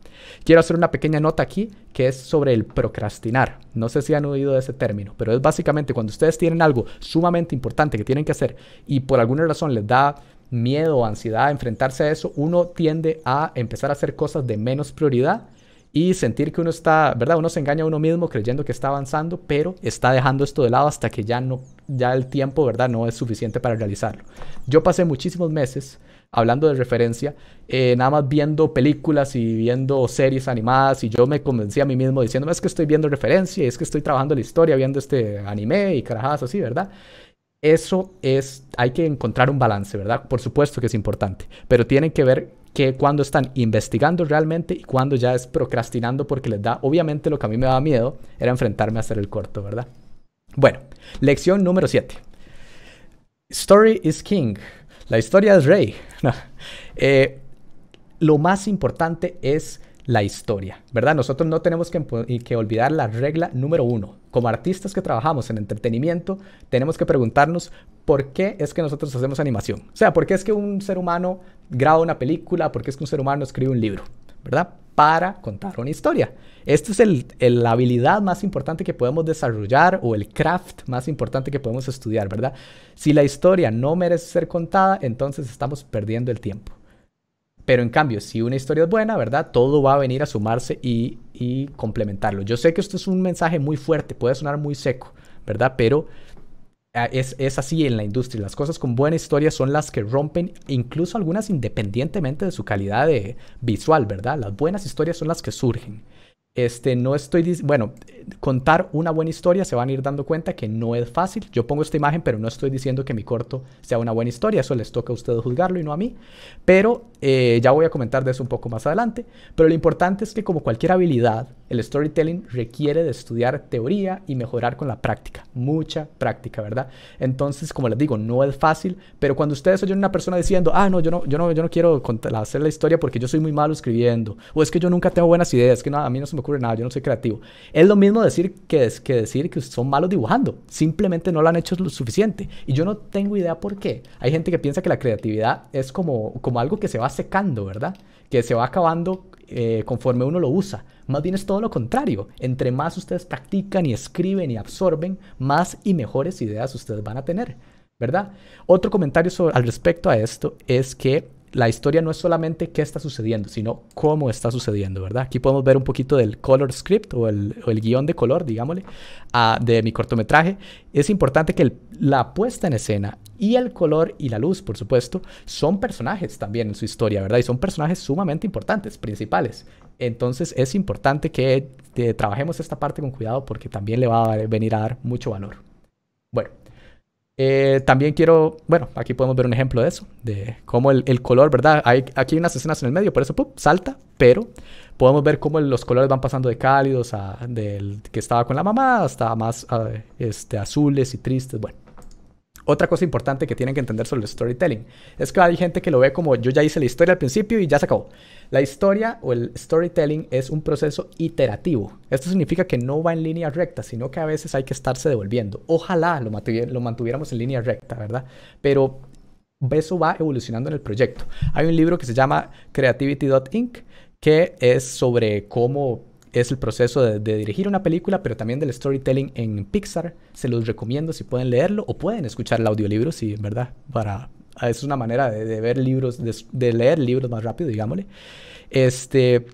Quiero hacer una pequeña nota aquí que es sobre el procrastinar. No sé si han oído ese término, pero es básicamente cuando ustedes tienen algo sumamente importante que tienen que hacer y por alguna razón les da miedo o ansiedad enfrentarse a eso, uno tiende a empezar a hacer cosas de menos prioridad y sentir que uno está, ¿verdad? Uno se engaña a uno mismo creyendo que está avanzando, pero está dejando esto de lado hasta que ya no ya el tiempo, ¿verdad? No es suficiente para realizarlo. Yo pasé muchísimos meses hablando de referencia, eh, nada más viendo películas y viendo series animadas y yo me convencí a mí mismo diciendo, es que estoy viendo referencia, es que estoy trabajando la historia viendo este anime y carajadas así, ¿verdad? Eso es, hay que encontrar un balance, ¿verdad? Por supuesto que es importante, pero tienen que ver que cuando están investigando realmente y cuando ya es procrastinando porque les da, obviamente lo que a mí me daba miedo era enfrentarme a hacer el corto, ¿verdad? Bueno, lección número 7. Story is king. La historia es rey. Eh, lo más importante es la historia, ¿verdad? Nosotros no tenemos que, que, olvidar la regla número uno. Como artistas que trabajamos en entretenimiento, tenemos que preguntarnos por qué es que nosotros hacemos animación. O sea, por qué es que un ser humano graba una película, por qué es que un ser humano escribe un libro, ¿verdad? Para contar una historia. Esta es la habilidad más importante que podemos desarrollar o el craft más importante que podemos estudiar, ¿verdad? Si la historia no merece ser contada, entonces estamos perdiendo el tiempo. Pero en cambio, si una historia es buena, ¿verdad? Todo va a venir a sumarse y, y, complementarlo. Yo sé que esto es un mensaje muy fuerte, puede sonar muy seco, ¿verdad? Pero Ah, es, así en la industria. Las cosas con buena historia son las que rompen, incluso algunas independientemente de su calidad de eh, visual, ¿verdad? Las buenas historias son las que surgen. Este, no estoy, bueno, contar una buena historia se van a ir dando cuenta que no es fácil. Yo pongo esta imagen, pero no estoy diciendo que mi corto sea una buena historia. Eso les toca a ustedes juzgarlo y no a mí. Pero eh, ya voy a comentar de eso un poco más adelante. Pero lo importante es que como cualquier habilidad, el storytelling requiere de estudiar teoría y mejorar con la práctica. Mucha práctica, ¿verdad? Entonces, como les digo, no es fácil. Pero cuando ustedes oyen a una persona diciendo, ah, no, yo no, yo no, yo no quiero hacer la historia porque yo soy muy malo escribiendo. O es que yo nunca tengo buenas ideas. Que a mí no se me ocurre nada, yo no soy creativo. Es lo mismo decir que, es, que decir que son malos dibujando, simplemente no lo han hecho lo suficiente. Y yo no tengo idea por qué. Hay gente que piensa que la creatividad es como, como algo que se va secando, ¿verdad? Que se va acabando eh, conforme uno lo usa. Más bien es todo lo contrario. Entre más ustedes practican y escriben y absorben, más y mejores ideas ustedes van a tener. ¿verdad? Otro comentario sobre, al respecto a esto es que la historia no es solamente qué está sucediendo, sino cómo está sucediendo, ¿verdad? Aquí podemos ver un poquito del color script o el, guión de color, digámosle, ah, de mi cortometraje. Es importante que la puesta en escena y el color y la luz, por supuesto, son personajes también en su historia, ¿verdad? Y son personajes sumamente importantes, principales. Entonces es importante que eh, trabajemos esta parte con cuidado porque también le va a venir a dar mucho valor. Bueno, eh, también quiero, bueno, aquí podemos ver un ejemplo de eso, de cómo el, color, ¿verdad? Hay, aquí hay unas escenas en el medio, por eso salta, pero podemos ver cómo los colores van pasando de cálidos a del que estaba con la mamá hasta más este, azules y tristes, bueno. Otra cosa importante que tienen que entender sobre el storytelling es que hay gente que lo ve como yo ya hice la historia al principio y ya se acabó. La historia o el storytelling es un proceso iterativo. Esto significa que no va en línea recta, sino que a veces hay que estarse devolviendo. Ojalá lo, lo mantuviéramos en línea recta, ¿verdad? Pero eso va evolucionando en el proyecto. Hay un libro que se llama Creativity.inc que es sobre cómo es el proceso de, dirigir una película, pero también del storytelling en Pixar. Se los recomiendo si pueden leerlo o pueden escuchar el audiolibro, si, ¿verdad? Para, Ah, es una manera de, ver libros, de, leer libros más rápido, digámosle. Este,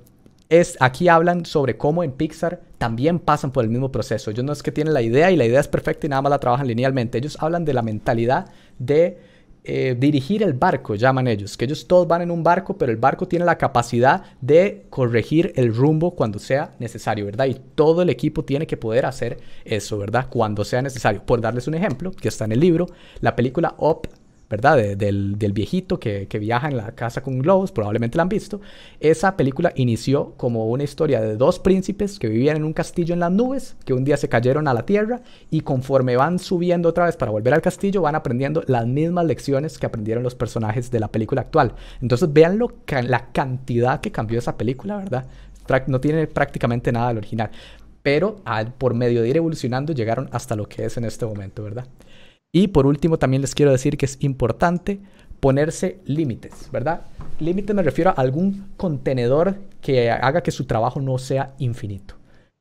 es, aquí hablan sobre cómo en Pixar también pasan por el mismo proceso. Ellos no es que tienen la idea y la idea es perfecta y nada más la trabajan linealmente. Ellos hablan de la mentalidad de eh, dirigir el barco, llaman ellos, que ellos todos van en un barco, pero el barco tiene la capacidad de corregir el rumbo cuando sea necesario, ¿verdad? Y todo el equipo tiene que poder hacer eso, ¿verdad? Cuando sea necesario. Por darles un ejemplo, que está en el libro, la película Up ¿verdad? del, viejito que, viaja en la casa con globos, probablemente la han visto. Esa película inició como una historia de dos príncipes que vivían en un castillo en las nubes, que un día se cayeron a la tierra y conforme van subiendo otra vez para volver al castillo, van aprendiendo las mismas lecciones que aprendieron los personajes de la película actual. Entonces vean la cantidad que cambió esa película, ¿verdad? No tiene prácticamente nada del original. Pero por medio de ir evolucionando llegaron hasta lo que es en este momento, ¿verdad? Y por último, también les quiero decir que es importante ponerse límites, ¿verdad? Límite me refiero a algún contenedor que haga que su trabajo no sea infinito.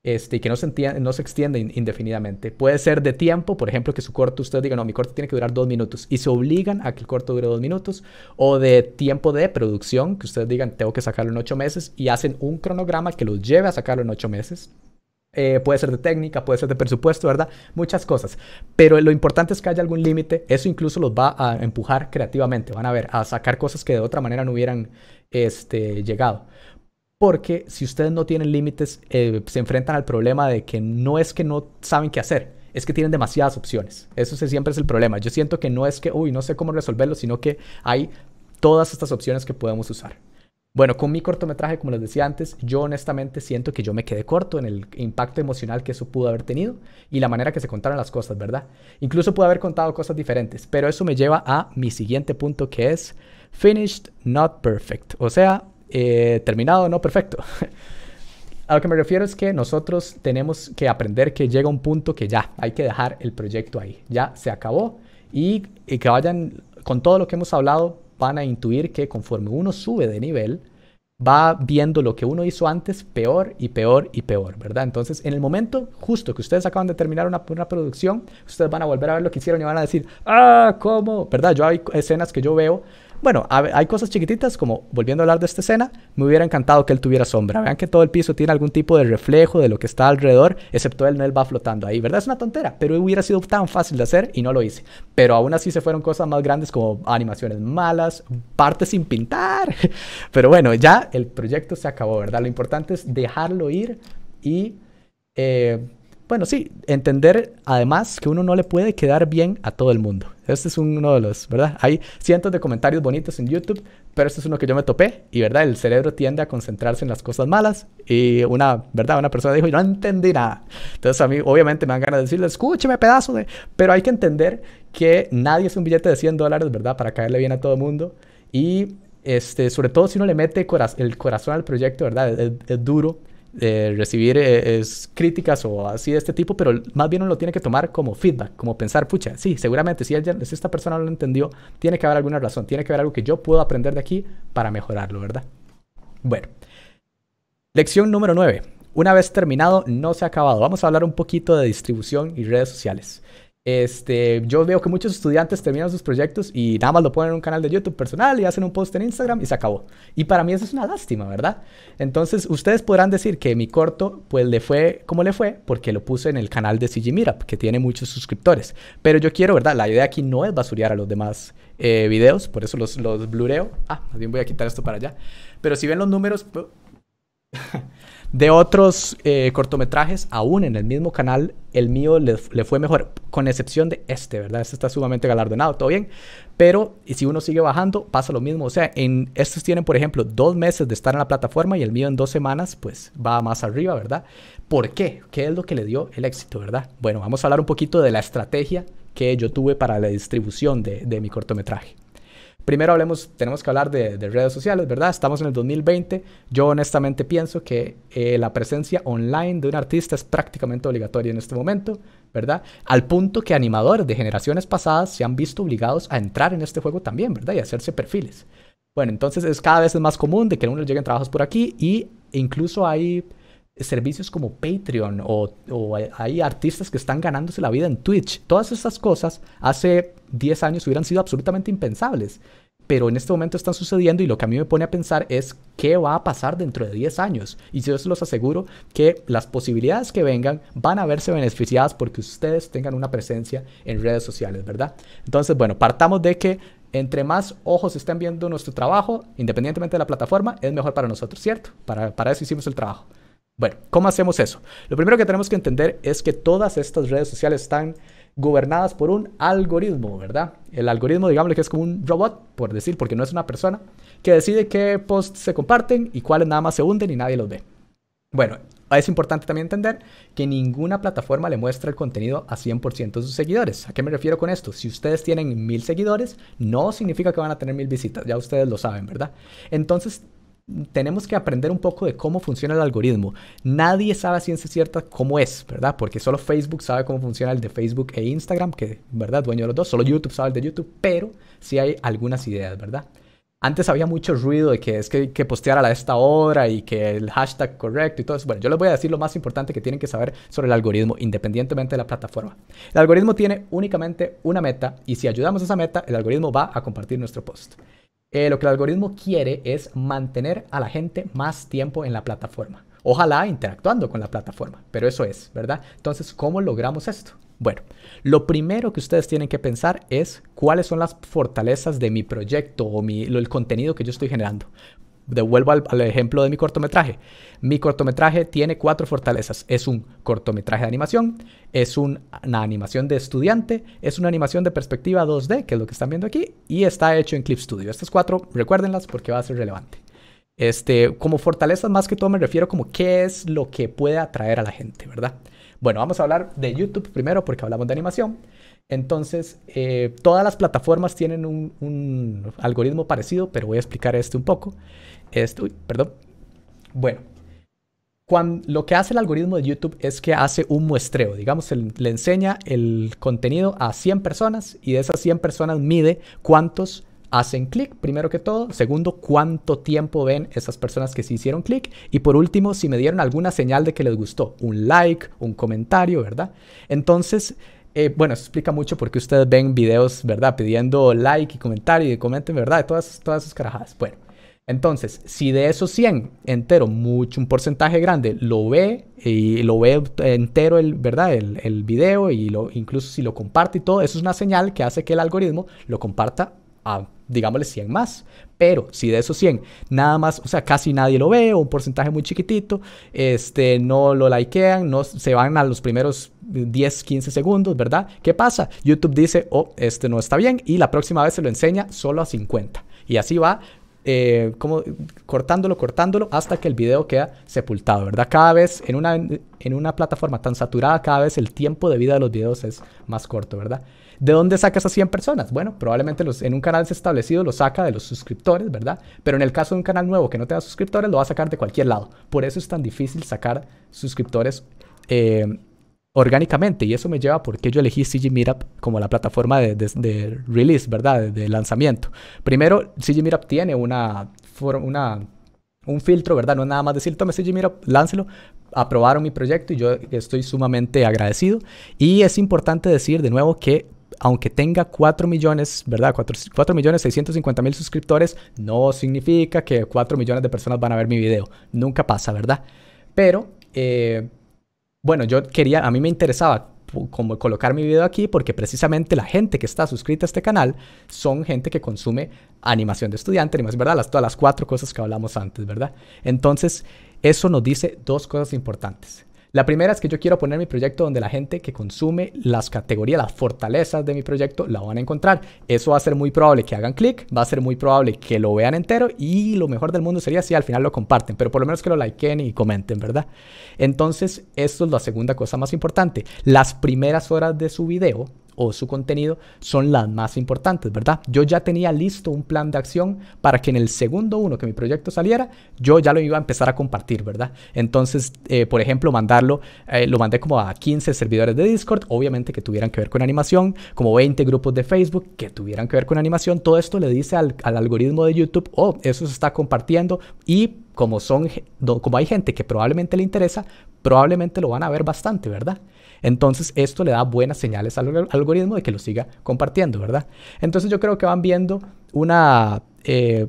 Este, y que no se, extienda indefinidamente. Puede ser de tiempo, por ejemplo, que su corto, ustedes digan, no, mi corto tiene que durar dos minutos y se obligan a que el corto dure dos minutos, o de tiempo de producción, que ustedes digan, tengo que sacarlo en ocho meses y hacen un cronograma que los lleve a sacarlo en ocho meses. Eh, puede ser de técnica, puede ser de presupuesto, ¿verdad? Muchas cosas. Pero lo importante es que haya algún límite. Eso incluso los va a empujar creativamente. Van a ver, a sacar cosas que de otra manera no hubieran este, llegado. Porque si ustedes no tienen límites, eh, se enfrentan al problema de que no es que no saben qué hacer, es que tienen demasiadas opciones. Eso siempre es el problema. Yo siento que no es que, uy, no sé cómo resolverlo, sino que hay todas estas opciones que podemos usar. Bueno, con mi cortometraje, como les decía antes, yo honestamente siento que yo me quedé corto en el impacto emocional que eso pudo haber tenido y la manera que se contaron las cosas, ¿verdad? Incluso pude haber contado cosas diferentes, pero eso me lleva a mi siguiente punto que es finished, not perfect, o sea, eh, terminado, no perfecto. a lo que me refiero es que nosotros tenemos que aprender que llega un punto que ya hay que dejar el proyecto ahí, ya se acabó y que vayan con todo lo que hemos hablado van a intuir que conforme uno sube de nivel, va viendo lo que uno hizo antes peor y peor y peor, ¿verdad? Entonces, en el momento justo que ustedes acaban de terminar una, producción, ustedes van a volver a ver lo que hicieron y van a decir, ah, ¿cómo? ¿Verdad? Yo hay escenas que yo veo bueno, hay cosas chiquititas como, volviendo a hablar de esta escena, me hubiera encantado que él tuviera sombra. Vean que todo el piso tiene algún tipo de reflejo de lo que está alrededor, excepto él, no él va flotando ahí, ¿verdad? Es una tontera, pero hubiera sido tan fácil de hacer y no lo hice. Pero aún así se fueron cosas más grandes como animaciones malas, partes sin pintar. Pero bueno, ya el proyecto se acabó, ¿verdad? Lo importante es dejarlo ir y... Eh, bueno, sí, entender además que uno no le puede quedar bien a todo el mundo. Este es uno de los, ¿verdad? Hay cientos de comentarios bonitos en YouTube, pero este es uno que yo me topé y, ¿verdad? El cerebro tiende a concentrarse en las cosas malas y una, ¿verdad? Una persona dijo, no entendí nada. Entonces a mí obviamente me dan ganas de decirle, escúcheme pedazo de... Pero hay que entender que nadie es un billete de 100 dólares, ¿verdad? Para caerle bien a todo el mundo. Y este, sobre todo si uno le mete el corazón al proyecto, ¿verdad? es duro eh, recibir eh, es críticas o así de este tipo, pero más bien uno lo tiene que tomar como feedback, como pensar, pucha, sí, seguramente si, esta persona no lo entendió, tiene que haber alguna razón, tiene que haber algo que yo puedo aprender de aquí para mejorarlo, ¿verdad? Bueno, lección número 9. Una vez terminado, no se ha acabado. Vamos a hablar un poquito de distribución y redes sociales. Este, yo veo que muchos estudiantes terminan sus proyectos y nada más lo ponen en un canal de YouTube personal y hacen un post en Instagram y se acabó. Y para mí eso es una lástima, ¿verdad? Entonces, ustedes podrán decir que mi corto, pues le fue como le fue, porque lo puse en el canal de CG Mirap, que tiene muchos suscriptores. Pero yo quiero, ¿verdad? La idea aquí no es basurear a los demás eh, videos, por eso los, los blureo. Ah, más bien voy a quitar esto para allá. Pero si ven los números, de otros eh, cortometrajes, aún en el mismo canal, el mío le, fue mejor, con excepción de este, ¿verdad? Este está sumamente galardonado, todo bien, pero y si uno sigue bajando, pasa lo mismo. O sea, en, estos tienen, por ejemplo, dos meses de estar en la plataforma y el mío en dos semanas, pues va más arriba, ¿verdad? ¿Por qué? ¿Qué es lo que le dio el éxito, verdad? Bueno, vamos a hablar un poquito de la estrategia que yo tuve para la distribución de mi cortometraje. Primero hablemos, tenemos que hablar de, redes sociales, ¿verdad? Estamos en el 2020. Yo honestamente pienso que eh, la presencia online de un artista es prácticamente obligatoria en este momento, ¿verdad? Al punto que animadores de generaciones pasadas se han visto obligados a entrar en este juego también, ¿verdad? Y hacerse perfiles. Bueno, entonces es cada vez más común de que uno lleguen trabajos por aquí y incluso Hay servicios como Patreon o, hay artistas que están ganándose la vida en Twitch. Todas esas cosas hace 10 años hubieran sido absolutamente impensables, pero en este momento están sucediendo y lo que a mí me pone a pensar es qué va a pasar dentro de 10 años. Y yo se los aseguro que las posibilidades que vengan van a verse beneficiadas porque ustedes tengan una presencia en redes sociales, ¿verdad? Entonces, bueno, partamos de que entre más ojos estén viendo nuestro trabajo, independientemente de la plataforma, es mejor para nosotros, ¿cierto? Para, para eso hicimos el trabajo. Bueno, ¿cómo hacemos eso? Lo primero que tenemos que entender es que todas estas redes sociales están gobernadas por un algoritmo, ¿verdad? El algoritmo, digamos que es como un robot, por decir, porque no es una persona, que decide qué posts se comparten y cuáles nada más se hunden y nadie los ve. Bueno, es importante también entender que ninguna plataforma le muestra el contenido a 100% de sus seguidores. ¿A qué me refiero con esto? Si ustedes tienen mil seguidores, no significa que van a tener mil visitas, ya ustedes lo saben, ¿verdad? Entonces, tenemos que aprender un poco de cómo funciona el algoritmo. Nadie sabe a ciencia cierta cómo es, ¿verdad? Porque solo Facebook sabe cómo funciona el de Facebook e Instagram, que, ¿verdad? Dueño de los dos. Solo YouTube sabe el de YouTube, pero sí hay algunas ideas, ¿verdad? Antes había mucho ruido de que es que, que postear a la esta hora y que el hashtag correcto y todo eso. Bueno, yo les voy a decir lo más importante que tienen que saber sobre el algoritmo, independientemente de la plataforma. El algoritmo tiene únicamente una meta y si ayudamos a esa meta, el algoritmo va a compartir nuestro post. Eh, lo que el algoritmo quiere es mantener a la gente más tiempo en la plataforma. Ojalá interactuando con la plataforma, pero eso es, ¿verdad? Entonces, ¿cómo logramos esto? Bueno, lo primero que ustedes tienen que pensar es cuáles son las fortalezas de mi proyecto o mi, el contenido que yo estoy generando devuelvo al, ejemplo de mi cortometraje. Mi cortometraje tiene cuatro fortalezas. Es un cortometraje de animación, es una animación de estudiante, es una animación de perspectiva 2D, que es lo que están viendo aquí, y está hecho en Clip Studio. Estas cuatro, recuérdenlas porque va a ser relevante. Este, como fortalezas más que todo me refiero como qué es lo que puede atraer a la gente, ¿verdad? Bueno, vamos a hablar de YouTube primero porque hablamos de animación. Entonces, eh, todas las plataformas tienen un, algoritmo parecido, pero voy a explicar este un poco. Este, uy, perdón. Bueno, lo que hace el algoritmo de YouTube es que hace un muestreo, digamos, le enseña el contenido a 100 personas y de esas 100 personas mide cuántos hacen clic, primero que todo, segundo, cuánto tiempo ven esas personas que se hicieron clic y por último, si me dieron alguna señal de que les gustó, un like, un comentario, ¿verdad? Entonces, eh, bueno, eso explica mucho porque ustedes ven videos, ¿verdad? Pidiendo like y comentario y comenten, ¿verdad? Todas, todas esas carajadas. Bueno, entonces, si de esos 100 entero, mucho, un porcentaje grande, lo ve y lo ve entero, el, ¿verdad? El, el video y lo, incluso si lo comparte y todo, eso es una señal que hace que el algoritmo lo comparta a digámosle 100 más. Pero si de esos 100, nada más, o sea, casi nadie lo ve, o un porcentaje muy chiquitito, este, no lo likean, no se van a los primeros 10, 15 segundos, ¿verdad? ¿Qué pasa? YouTube dice, oh, este no está bien y la próxima vez se lo enseña solo a 50. Y así va eh, como cortándolo, cortándolo, hasta que el video queda sepultado, ¿verdad? Cada vez en una, en una plataforma tan saturada, cada vez el tiempo de vida de los videos es más corto, ¿verdad? ¿De dónde sacas a 100 personas? Bueno, probablemente los, en un canal establecido lo saca de los suscriptores, ¿verdad? Pero en el caso de un canal nuevo que no tenga suscriptores, lo va a sacar de cualquier lado. Por eso es tan difícil sacar suscriptores. Eh, orgánicamente. Y eso me lleva a por qué yo elegí CG Meetup como la plataforma de, release, ¿verdad? De, lanzamiento. Primero, CG Meetup tiene una, una, un filtro, ¿verdad? No es nada más decir, tome CG Meetup, láncelo. Aprobaron mi proyecto y yo estoy sumamente agradecido. Y es importante decir de nuevo que aunque tenga 4 millones, ¿verdad? 4, millones 650 mil suscriptores, no significa que 4 millones de personas van a ver mi video. Nunca pasa, ¿verdad? Pero eh, bueno, yo quería, a mí me interesaba como colocar mi video aquí porque precisamente la gente que está suscrita a este canal son gente que consume animación de estudiante, animación, ¿verdad? Las, todas las cuatro cosas que hablamos antes, ¿verdad? Entonces, eso nos dice dos cosas importantes. La primera es que yo quiero poner mi proyecto donde la gente que consume las categorías, las fortalezas de mi proyecto, la van a encontrar. Eso va a ser muy probable que hagan clic, va a ser muy probable que lo vean entero y lo mejor del mundo sería si al final lo comparten, pero por lo menos que lo likeen y comenten, ¿verdad? Entonces, esto es la segunda cosa más importante. Las primeras horas de su video o su contenido son las más importantes, ¿verdad? Yo ya tenía listo un plan de acción para que en el segundo uno que mi proyecto saliera, yo ya lo iba a empezar a compartir, ¿verdad? Entonces, eh, por ejemplo, mandarlo, eh, lo mandé como a 15 servidores de Discord, obviamente que tuvieran que ver con animación, como 20 grupos de Facebook que tuvieran que ver con animación. Todo esto le dice al, algoritmo de YouTube, oh, eso se está compartiendo y como son, como hay gente que probablemente le interesa, probablemente lo van a ver bastante, ¿verdad? Entonces esto le da buenas señales al algoritmo de que lo siga compartiendo, ¿verdad? Entonces yo creo que van viendo una, eh,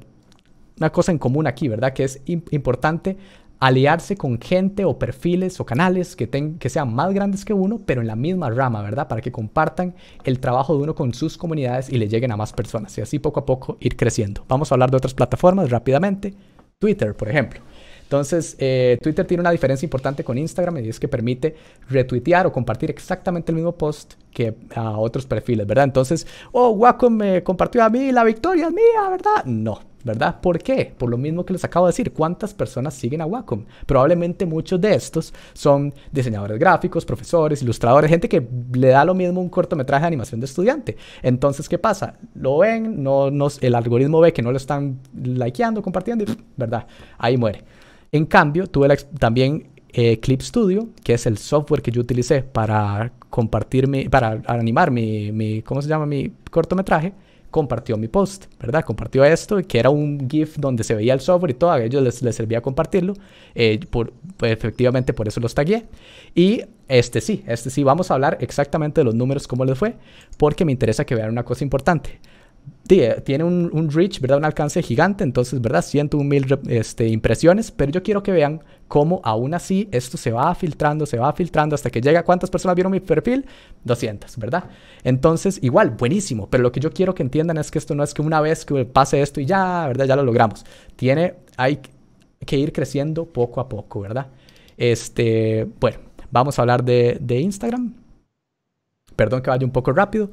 una cosa en común aquí, ¿verdad? Que es importante aliarse con gente o perfiles o canales que, que sean más grandes que uno, pero en la misma rama, ¿verdad? Para que compartan el trabajo de uno con sus comunidades y le lleguen a más personas y así poco a poco ir creciendo. Vamos a hablar de otras plataformas rápidamente. Twitter, por ejemplo. Entonces, eh, Twitter tiene una diferencia importante con Instagram y es que permite retuitear o compartir exactamente el mismo post que a otros perfiles, ¿verdad? Entonces, oh, Wacom me compartió a mí, la victoria es mía, ¿verdad? No, ¿verdad? ¿Por qué? Por lo mismo que les acabo de decir, ¿cuántas personas siguen a Wacom? Probablemente muchos de estos son diseñadores gráficos, profesores, ilustradores, gente que le da lo mismo un cortometraje de animación de estudiante. Entonces, ¿qué pasa? Lo ven, no, no el algoritmo ve que no lo están likeando, compartiendo y, ¿verdad? Ahí muere. En cambio, tuve también eh, Clip Studio, que es el software que yo utilicé para compartir para animar mi, ¿cómo se llama? Mi cortometraje, compartió mi post, ¿verdad? Compartió esto, que era un GIF donde se veía el software y todo, a ellos les, servía compartirlo, eh, por, pues, efectivamente por eso los tagué. Y este sí, este sí, vamos a hablar exactamente de los números, cómo les fue, porque me interesa que vean una cosa importante. Eh, tiene un, reach, ¿verdad? Un alcance gigante, entonces, ¿verdad? 101 mil este, impresiones, pero yo quiero que vean cómo aún así esto se va filtrando, se va filtrando hasta que llega, ¿cuántas personas vieron mi perfil? 200, ¿verdad? Entonces, igual, buenísimo, pero lo que yo quiero que entiendan es que esto no es que una vez que pase esto y ya, ¿verdad? Ya lo logramos. Tiene, hay que ir creciendo poco a poco, ¿verdad? Este, bueno, vamos a hablar de, de Instagram. Perdón que vaya un poco rápido.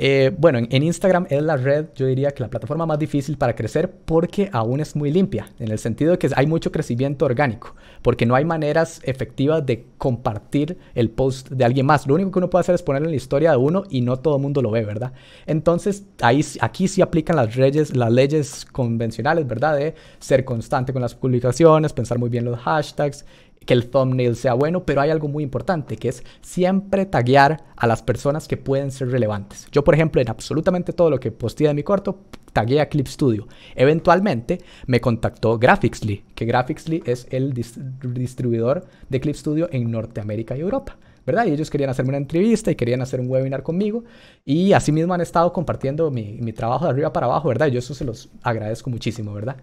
Eh, bueno, en, Instagram es la red, yo diría que la plataforma más difícil para crecer porque aún es muy limpia, en el sentido de que hay mucho crecimiento orgánico, porque no hay maneras efectivas de compartir el post de alguien más. Lo único que uno puede hacer es ponerlo en la historia de uno y no todo el mundo lo ve, ¿verdad? Entonces, ahí, aquí sí aplican las, leyes, las leyes convencionales, ¿verdad? De ser constante con las publicaciones, pensar muy bien los hashtags, que el thumbnail sea bueno, pero hay algo muy importante que es siempre taguear a las personas que pueden ser relevantes. Yo, por ejemplo, en absolutamente todo lo que posteé de mi corto, tagué a Clip Studio. Eventualmente me contactó Graphicsly, que Graphicsly es el distribuidor de Clip Studio en Norteamérica y Europa. ¿verdad? Y ellos querían hacerme una entrevista y querían hacer un webinar conmigo. Y así mismo han estado compartiendo mi, mi trabajo de arriba para abajo, ¿verdad? Y yo eso se los agradezco muchísimo, ¿verdad?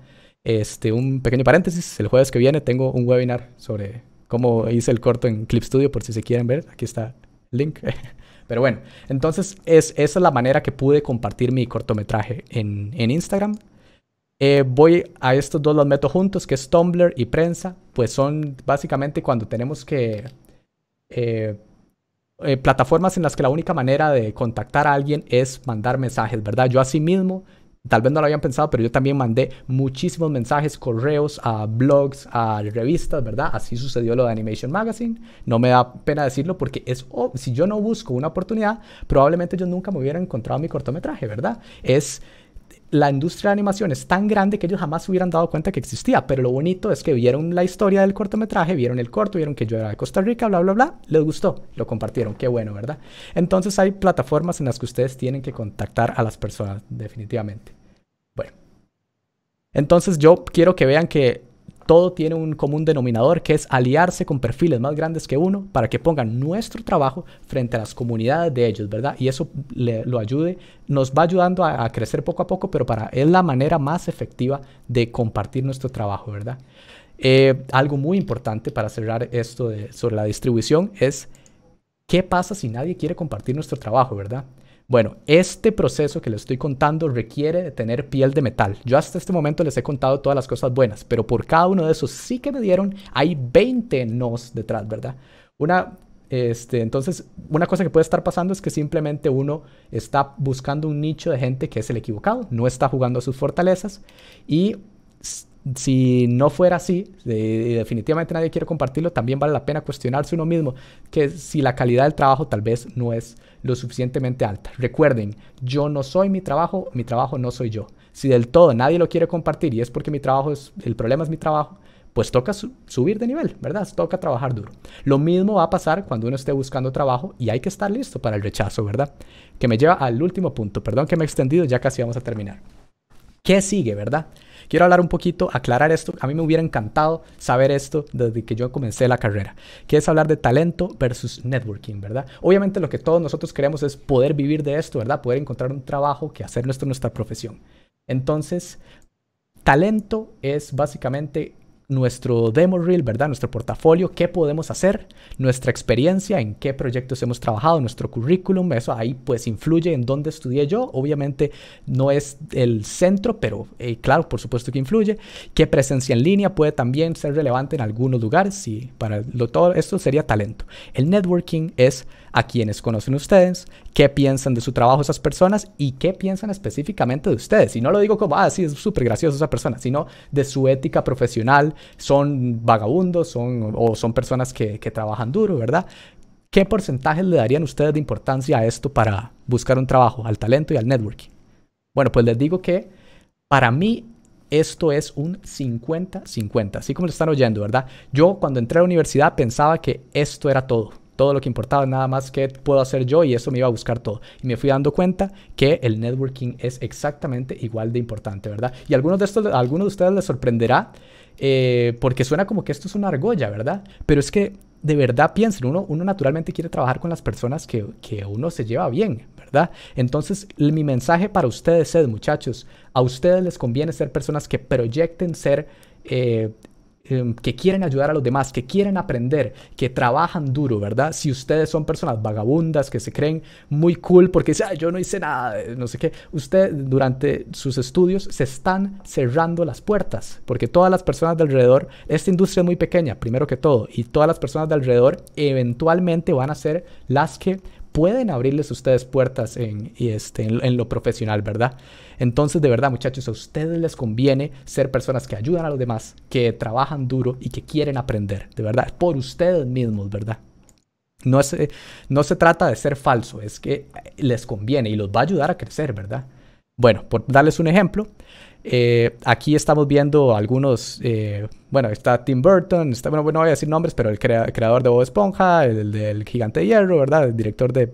Este, un pequeño paréntesis, el jueves que viene tengo un webinar sobre cómo hice el corto en Clip Studio, por si se quieren ver, aquí está el link. Pero bueno, entonces es, esa es la manera que pude compartir mi cortometraje en, Instagram. Eh, voy a estos dos los meto juntos, que es Tumblr y prensa, pues son básicamente cuando tenemos que... Eh, eh, plataformas en las que la única manera de contactar a alguien es mandar mensajes, ¿verdad? Yo así mismo tal vez no lo habían pensado, pero yo también mandé muchísimos mensajes, correos, a blogs, a revistas, ¿verdad? Así sucedió lo de Animation Magazine. No me da pena decirlo porque es, si yo no busco una oportunidad, probablemente yo nunca me hubiera encontrado mi cortometraje, ¿verdad? Es la industria de animación es tan grande que ellos jamás se hubieran dado cuenta que existía, pero lo bonito es que vieron la historia del cortometraje, vieron el corto, vieron que yo era de Costa Rica, bla, bla, bla, les gustó, lo compartieron, qué bueno, ¿verdad? Entonces hay plataformas en las que ustedes tienen que contactar a las personas, definitivamente. Entonces yo quiero que vean que todo tiene un común denominador que es aliarse con perfiles más grandes que uno para que pongan nuestro trabajo frente a las comunidades de ellos, ¿verdad? Y eso lo ayude, nos va ayudando a, crecer poco a poco, pero para es la manera más efectiva de compartir nuestro trabajo, ¿verdad? Eh, algo muy importante para cerrar esto sobre la distribución es qué pasa si nadie quiere compartir nuestro trabajo, ¿verdad? Bueno, este proceso que les estoy contando requiere de tener piel de metal. Yo hasta este momento les he contado todas las cosas buenas, pero por cada uno de esos sí que me dieron, hay 20 nos detrás, ¿verdad? Una, este, entonces, una cosa que puede estar pasando es que simplemente uno está buscando un nicho de gente que es el equivocado, no está jugando a sus fortalezas y si no fuera así, definitivamente nadie quiere compartirlo, también vale la pena cuestionarse uno mismo que si la calidad del trabajo tal vez no es lo suficientemente alta. Recuerden, yo no soy mi trabajo, mi trabajo no soy yo. Si del todo nadie lo quiere compartir y es porque mi trabajo es, el problema es mi trabajo, pues toca subir de nivel, ¿verdad? Toca trabajar duro. Lo mismo va a pasar cuando uno esté buscando trabajo y hay que estar listo para el rechazo, ¿verdad? Que me lleva al último punto. Perdón que me he extendido, ya casi vamos a terminar. ¿Qué sigue, verdad? Quiero hablar un poquito, aclarar esto. A mí me hubiera encantado saber esto desde que yo comencé la carrera, que es hablar de talento versus networking, ¿verdad? Obviamente lo que todos nosotros queremos es poder vivir de esto, ¿verdad? Poder encontrar un trabajo que hacer nuestra profesión. Entonces, talento es básicamente nuestro demo reel, ¿verdad? Nuestro portafolio, qué podemos hacer, nuestra experiencia, en qué proyectos hemos trabajado, nuestro currículum, eso ahí pues influye en dónde estudié yo. Obviamente no es el centro, pero eh, claro, por supuesto que influye. Qué presencia en línea puede también ser relevante en algunos lugares Sí, para todo esto sería talento. El networking es a quienes conocen ustedes, qué piensan de su trabajo esas personas y qué piensan específicamente de ustedes. Y no lo digo como, ah, sí, es súper gracioso esa persona, sino de su ética profesional, son vagabundos, son, o son personas que, trabajan duro, ¿verdad? ¿Qué porcentaje le darían ustedes de importancia a esto para buscar un trabajo, al talento y al networking? Bueno, pues les digo que para mí esto es un 50-50, así como lo están oyendo, ¿verdad? Yo cuando entré a la universidad pensaba que esto era todo todo lo que importaba nada más que puedo hacer yo y eso me iba a buscar todo. Y me fui dando cuenta que el networking es exactamente igual de importante, ¿verdad? Y a algunos de, estos, algunos de ustedes les sorprenderá eh, porque suena como que esto es una argolla, ¿verdad? Pero es que de verdad piensen, uno, uno naturalmente quiere trabajar con las personas que, que uno se lleva bien, ¿verdad? Entonces mi mensaje para ustedes es, muchachos, a ustedes les conviene ser personas que proyecten ser... Eh, Em, que quieren ayudar a los demás, que quieren aprender, que trabajan duro, ¿verdad? Si ustedes son personas vagabundas, que se creen muy cool porque dicen, yo no hice nada, no sé qué, usted durante sus estudios se están cerrando las puertas, porque todas las personas de alrededor, esta industria es muy pequeña, primero que todo, y todas las personas de alrededor eventualmente van a ser las que pueden abrirles ustedes puertas en, y este, lo profesional, ¿verdad? Entonces, de verdad, muchachos, a ustedes les conviene ser personas que ayudan a los demás, que trabajan duro y que quieren aprender, de verdad, por ustedes mismos, ¿verdad? No, es, no se trata de ser falso, es que les conviene y los va a ayudar a crecer, ¿verdad? Bueno, por darles un ejemplo, eh, aquí estamos viendo algunos, eh, bueno, está Tim Burton, está, bueno, no voy a decir nombres, pero el, creador de Bob Esponja, el del Gigante de Hierro, ¿verdad? El director de,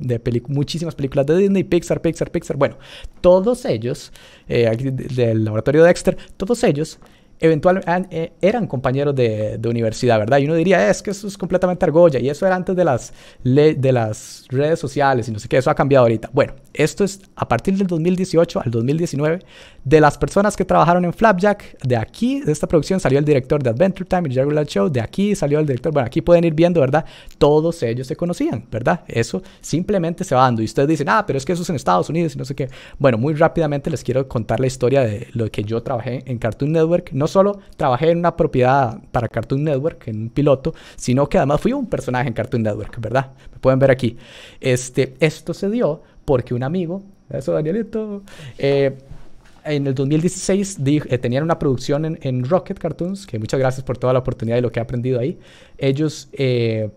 muchísimas películas de Disney, Pixar, Pixar, Pixar. Bueno, todos ellos, eh, del laboratorio de Dexter, todos ellos eventualmente eh, eran compañeros de, universidad, ¿verdad? Y uno diría, es que eso es completamente argolla, y eso era antes de las, de las redes sociales y no sé qué, eso ha cambiado ahorita. Bueno, esto es a partir del 2018 al 2019, de las personas que trabajaron en Flapjack, de aquí, de esta producción, salió el director de Adventure Time y Regular Show, de aquí salió el director, bueno, aquí pueden ir viendo, ¿verdad? Todos ellos se conocían, ¿verdad? Eso simplemente se va dando. Y ustedes dicen, ah, pero es que eso es en Estados Unidos y no sé qué. Bueno, muy rápidamente les quiero contar la historia de lo que yo trabajé en Cartoon Network, no solo trabajé en una propiedad para Cartoon Network, en un piloto, sino que además fui un personaje en Cartoon Network, ¿verdad? Me pueden ver aquí. Este, esto se dio porque un amigo, eso Danielito, eh, en el 2016 eh, tenían una producción en, Rocket Cartoons, que muchas gracias por toda la oportunidad y lo que he aprendido ahí. Ellos eh,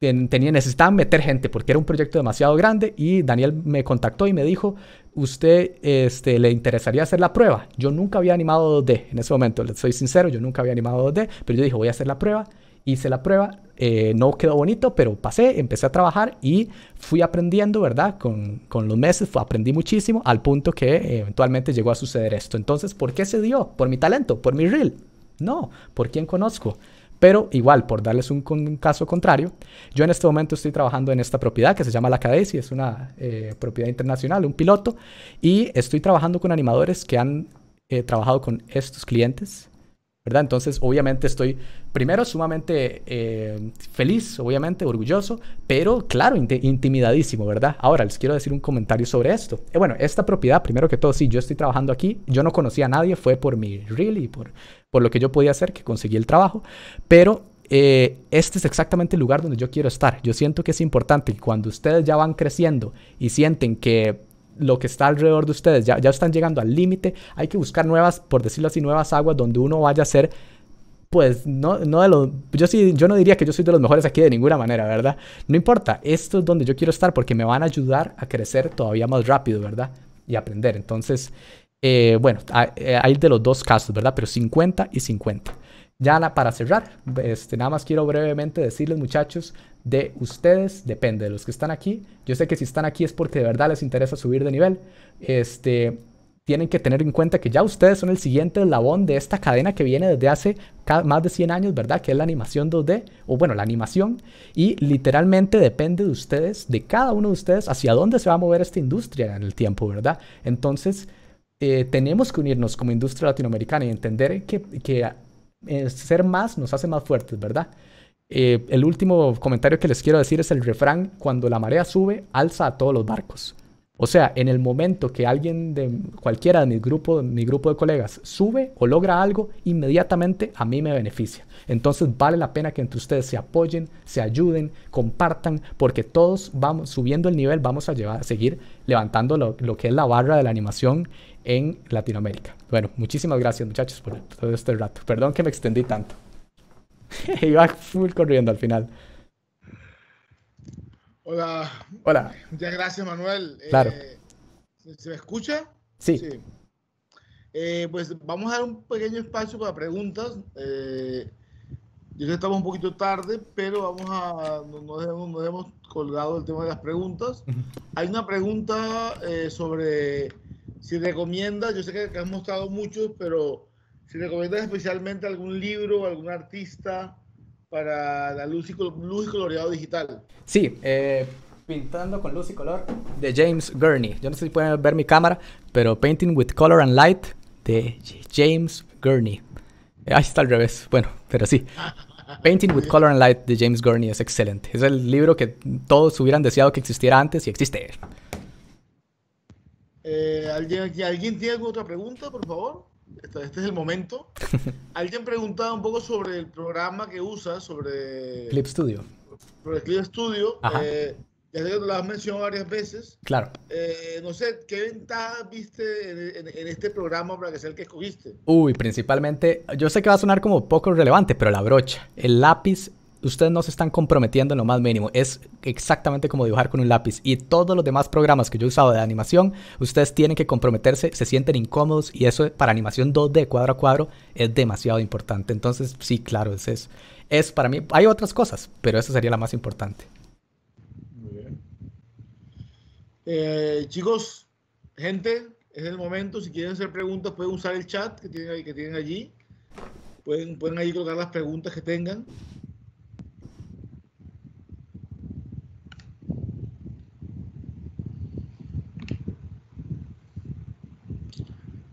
necesitaban meter gente porque era un proyecto demasiado grande y Daniel me contactó y me dijo, usted este, le interesaría hacer la prueba. Yo nunca había animado 2D en ese momento, soy sincero, yo nunca había animado 2D, pero yo dije, voy a hacer la prueba. Hice la prueba, eh, no quedó bonito, pero pasé, empecé a trabajar y fui aprendiendo, ¿verdad? Con, con los meses fue, aprendí muchísimo al punto que eh, eventualmente llegó a suceder esto. Entonces, ¿por qué se dio? ¿Por mi talento? ¿Por mi reel? No, ¿por quién conozco? Pero igual, por darles un, caso contrario, yo en este momento estoy trabajando en esta propiedad que se llama La Cadesi, es una eh, propiedad internacional, un piloto, y estoy trabajando con animadores que han eh, trabajado con estos clientes ¿verdad? Entonces, obviamente estoy, primero, sumamente eh, feliz, obviamente, orgulloso, pero claro, intimidadísimo, ¿verdad? Ahora, les quiero decir un comentario sobre esto. Eh, bueno, esta propiedad, primero que todo, sí, yo estoy trabajando aquí, yo no conocía a nadie, fue por mi really, por, por lo que yo podía hacer, que conseguí el trabajo, pero... Eh, este es exactamente el lugar donde yo quiero estar. Yo siento que es importante que cuando ustedes ya van creciendo y sienten que lo que está alrededor de ustedes, ya, están llegando al límite, hay que buscar nuevas, por decirlo así, nuevas aguas donde uno vaya a ser pues no, no de los, yo sí, yo no diría que yo soy de los mejores aquí de ninguna manera, ¿verdad? No importa, esto es donde yo quiero estar porque me van a ayudar a crecer todavía más rápido, ¿verdad? Y aprender. Entonces, eh, bueno, eh, hay de los dos casos, ¿verdad? Pero 50 y 50. Ya para cerrar, este, nada más quiero brevemente decirles muchachos de ustedes depende, de los que están aquí. Yo sé que si están aquí es porque de verdad les interesa subir de nivel. Este, tienen que tener en cuenta que ya ustedes son el siguiente labón de esta cadena que viene desde hace más de 100 años, ¿verdad? Que es la animación 2D, o bueno, la animación. Y literalmente depende de ustedes, de cada uno de ustedes, hacia dónde se va a mover esta industria en el tiempo, ¿verdad? Entonces, eh, tenemos que unirnos como industria latinoamericana y entender que, eh, ser más nos hace más fuertes, ¿verdad? Eh, el último comentario que les quiero decir es el refrán, cuando la marea sube, alza a todos los barcos. O sea, en el momento que alguien de cualquiera de mi grupo, mi grupo de colegas sube o logra algo, inmediatamente a mí me beneficia. Entonces vale la pena que entre ustedes se apoyen, se ayuden, compartan, porque todos vamos subiendo el nivel, vamos a, llevar, a seguir levantando lo, que es la barra de la animación en Latinoamérica. Bueno, muchísimas gracias muchachos por todo este rato. Perdón que me extendí tanto. Iba full corriendo al final. Hola. Hola. Muchas gracias, Manuel. Eh, claro. ¿Se me escucha? Sí. Eh, pues vamos a dar un pequeño espacio para preguntas. Eh, yo sé que estamos un poquito tarde, pero vamos a. Nos hemos, colgado el tema de las preguntas. Hay una pregunta sobre si recomienda yo sé que, que has mostrado muchos, pero si recomiendas especialmente algún libro o algún artista para la luz y, luz y coloreado digital. Sí, eh, Pintando con Luz y Color de James Gurney. Yo no sé si pueden ver mi cámara, pero Painting with Color and Light de James Gurney. Eh, ahí está al revés, bueno, pero sí. Painting with Color and Light de James Gurney es excelente. Es el libro que todos hubieran deseado que existiera antes y existe. Eh, ¿alguien, ¿Alguien tiene alguna otra pregunta, por favor? este es el momento. Alguien preguntaba un poco sobre el programa que usas, sobre... Clip Studio. Sobre Clip Studio. Eh, ya sé lo has mencionado varias veces. Claro. Eh, no sé, ¿qué ventajas viste en, este programa para que sea el que escogiste? Uy, principalmente, yo sé que va a sonar como poco relevante, pero la brocha, el lápiz ustedes no se están comprometiendo en lo más mínimo. Es exactamente como dibujar con un lápiz. Y todos los demás programas que yo he usado de animación, ustedes tienen que comprometerse, se sienten incómodos y eso para animación 2D cuadro a cuadro es demasiado importante. Entonces, sí, claro, es eso. Es para mí, hay otras cosas, pero esa sería la más importante. Muy bien. Eh, chicos, gente, es el momento. Si quieren hacer preguntas, pueden usar el chat que tienen, tienen allí. Pueden, pueden ahí colocar las preguntas que tengan.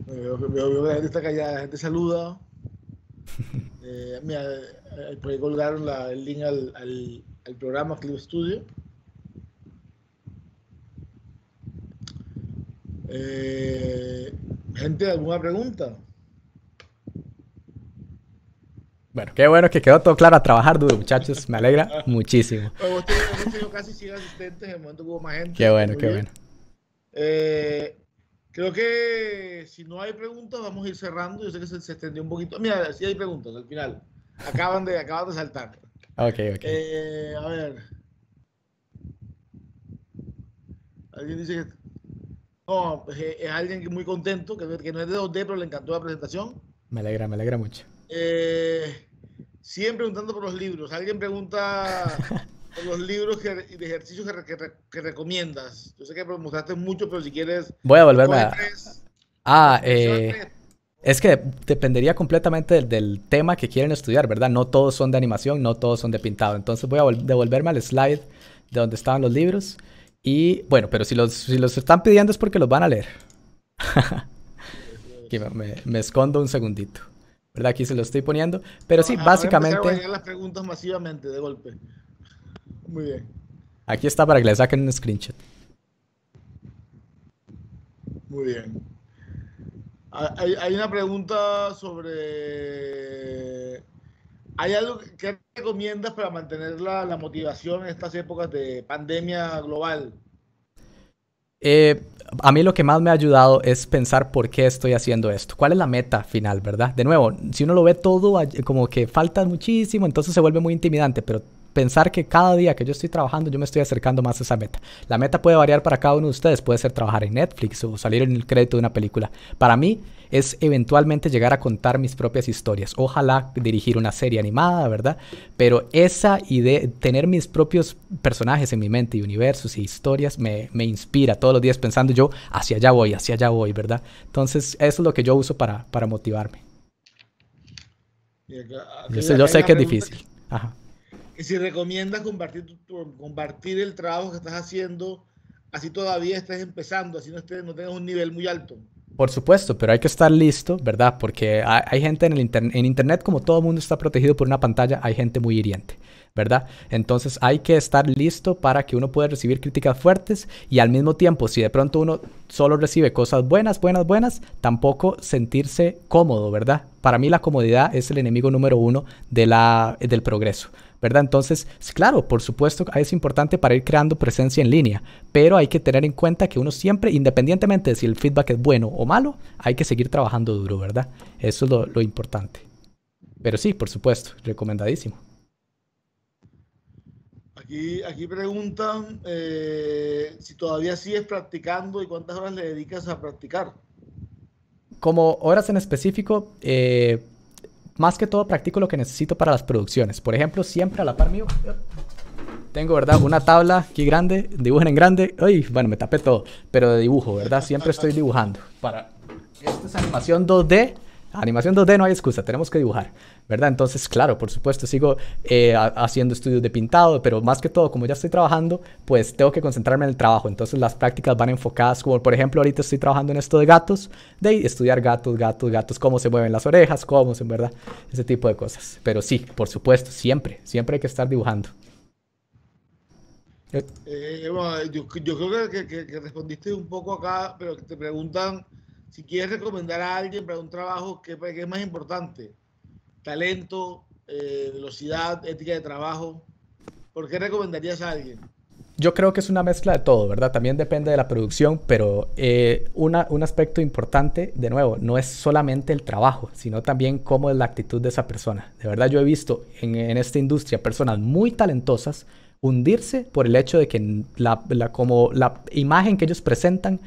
Veo, veo, que la gente está callada, la gente saluda. Eh, mira, eh, por ahí colgaron la, el link al, al, al, programa Clip Studio. Eh, gente, ¿alguna pregunta? Bueno, qué bueno que quedó todo claro a trabajar duro, muchachos. Me alegra muchísimo. Bueno, pues vos tenés, casi 100 asistentes, en el momento que hubo más gente. Qué bueno, qué bueno. Eh, Creo que si no hay preguntas, vamos a ir cerrando. Yo sé que se, extendió un poquito. Mira, sí hay preguntas al final. Acaban de, acaban de saltar. Ok, ok. Eh, a ver. Alguien dice que. No, es, alguien muy contento, que, no es de 2 pero le encantó la presentación. Me alegra, me alegra mucho. Eh, preguntando por los libros. Alguien pregunta los libros de ejercicios que, recomiendas? Yo sé que mostraste mucho, pero si quieres... Voy a volverme a... ah, eh, es que dependería completamente del, tema que quieren estudiar, ¿verdad? No todos son de animación, no todos son de pintado. Entonces voy a devolverme al slide de donde estaban los libros. Y bueno, pero si los, si los están pidiendo es porque los van a leer. Aquí me, escondo un segundito. ¿Verdad? Aquí se lo estoy poniendo. Pero sí, ah, básicamente. Voy las preguntas masivamente de golpe. Muy bien. Aquí está para que le saquen un screenshot. Muy bien. Hay, una pregunta sobre... ¿Hay algo que recomiendas para mantener la, motivación en estas épocas de pandemia global? Eh, a mí lo que más me ha ayudado es pensar por qué estoy haciendo esto, cuál es la meta final, ¿verdad? De nuevo, si uno lo ve todo como que falta muchísimo, entonces se vuelve muy intimidante, pero pensar que cada día que yo estoy trabajando, yo me estoy acercando más a esa meta. La meta puede variar para cada uno de ustedes, puede ser trabajar en Netflix o salir en el crédito de una película. Para mí es eventualmente llegar a contar mis propias historias. Ojalá dirigir una serie animada, ¿verdad? Pero esa idea, tener mis propios personajes en mi mente y universos y historias me, inspira todos los días pensando yo, hacia allá voy, hacia allá voy, ¿verdad? Entonces eso es lo que yo uso para, para motivarme. yo, sé, que es difícil. Ajá. Y si recomiendas compartir, tu, compartir el trabajo que estás haciendo, así todavía estás empezando, así no, estés, no tengas un nivel muy alto. Por supuesto, pero hay que estar listo, ¿verdad? Porque hay, gente en, el en Internet, como todo el mundo está protegido por una pantalla, hay gente muy hiriente. ¿verdad? Entonces hay que estar listo para que uno pueda recibir críticas fuertes y al mismo tiempo, si de pronto uno solo recibe cosas buenas, buenas, buenas, tampoco sentirse cómodo, ¿verdad? Para mí la comodidad es el enemigo número uno de del progreso. ¿verdad? Entonces, claro, por supuesto, es importante para ir creando presencia en línea, pero hay que tener en cuenta que uno siempre, independientemente de si el feedback es bueno o malo, hay que seguir trabajando duro, ¿verdad? Eso es lo importante. Pero sí, por supuesto, recomendadísimo. Aquí, aquí preguntan eh, si todavía sigues practicando y cuántas horas le dedicas a practicar. Como horas en específico, eh, más que todo practico lo que necesito para las producciones. Por ejemplo, siempre a la par mío tengo, ¿verdad? Una tabla aquí grande, dibujen en grande. bueno, me tapé todo, pero de dibujo, ¿verdad? Siempre estoy dibujando. Para... Esta es animación 2D animación 2D no hay excusa, tenemos que dibujar, ¿verdad? Entonces, claro, por supuesto, sigo eh, haciendo estudios de pintado, pero más que todo, como ya estoy trabajando, pues tengo que concentrarme en el trabajo. Entonces, las prácticas van enfocadas, como por ejemplo, ahorita estoy trabajando en esto de gatos, de estudiar gatos, gatos, gatos, cómo se mueven las orejas, cómo se, ¿verdad? Ese tipo de cosas. Pero sí, por supuesto, siempre, siempre hay que estar dibujando. Eh, yo, creo que, respondiste un poco acá, pero te preguntan si quieres recomendar a alguien para un trabajo, ¿qué, es más importante? Talento, eh, velocidad, ética de trabajo. ¿Por qué recomendarías a alguien? Yo creo que es una mezcla de todo, ¿verdad? También depende de la producción, pero eh, un aspecto importante, de nuevo, no es solamente el trabajo, sino también cómo es la actitud de esa persona. De verdad, yo he visto en, esta industria personas muy talentosas hundirse por el hecho de que la, como la imagen que ellos presentan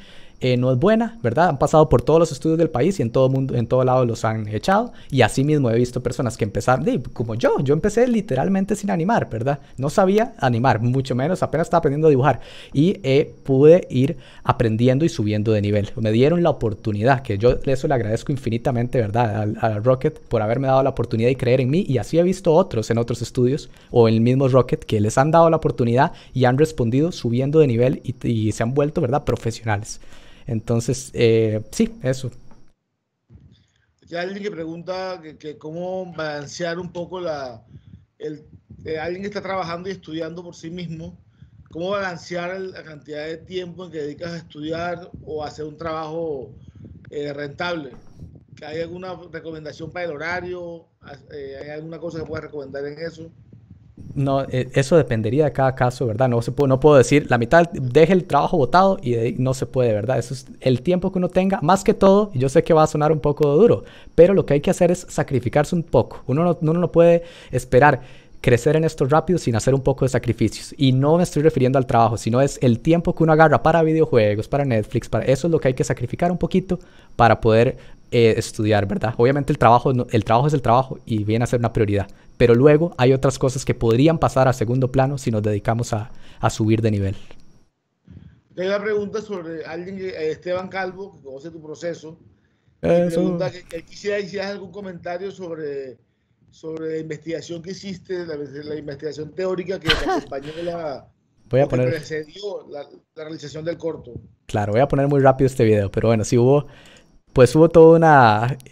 eh, no es buena, ¿verdad? Han pasado por todos los estudios del país y en todo mundo, en todo lado los han echado. Y así mismo he visto personas que empezaron, como yo, yo empecé literalmente sin animar, ¿verdad? No sabía animar, mucho menos, apenas estaba aprendiendo a dibujar. Y eh, pude ir aprendiendo y subiendo de nivel. Me dieron la oportunidad, que yo eso le agradezco infinitamente, ¿verdad? A, Rocket por haberme dado la oportunidad y creer en mí. Y así he visto otros en otros estudios o en el mismo Rocket que les han dado la oportunidad y han respondido subiendo de nivel y se han vuelto, ¿verdad? Profesionales. Entonces, eh, sí, eso. Hay alguien que pregunta que, cómo balancear un poco la... El, eh, alguien que está trabajando y estudiando por sí mismo, cómo balancear la cantidad de tiempo en que dedicas a estudiar o a hacer un trabajo eh, rentable. ¿Hay alguna recomendación para el horario? ¿Hay alguna cosa que puedas recomendar en eso? no, eh, eso dependería de cada caso, ¿verdad? No, se no puedo decir, la mitad deje el trabajo votado y no se puede, ¿verdad? Eso es el tiempo que uno tenga, más que todo, yo sé que va a sonar un poco duro, pero lo que hay que hacer es sacrificarse un poco. Uno no, puede esperar crecer en esto rápido sin hacer un poco de sacrificios. Y no me estoy refiriendo al trabajo, sino es el tiempo que uno agarra para videojuegos, para Netflix, para eso es lo que hay que sacrificar un poquito para poder eh, estudiar, ¿verdad? Obviamente el trabajo, el trabajo es el trabajo y viene a ser una prioridad, pero luego hay otras cosas que podrían pasar a segundo plano si nos dedicamos a, a subir de nivel. Tengo una pregunta sobre alguien, eh, Esteban Calvo, que conoce tu proceso. pregunta que, que quisiera hicieras algún comentario sobre, sobre la investigación que hiciste, la, investigación teórica que acompañó voy a poner... precedió la, realización del corto. Claro, voy a poner muy rápido este video, pero bueno, si hubo pues hubo todo un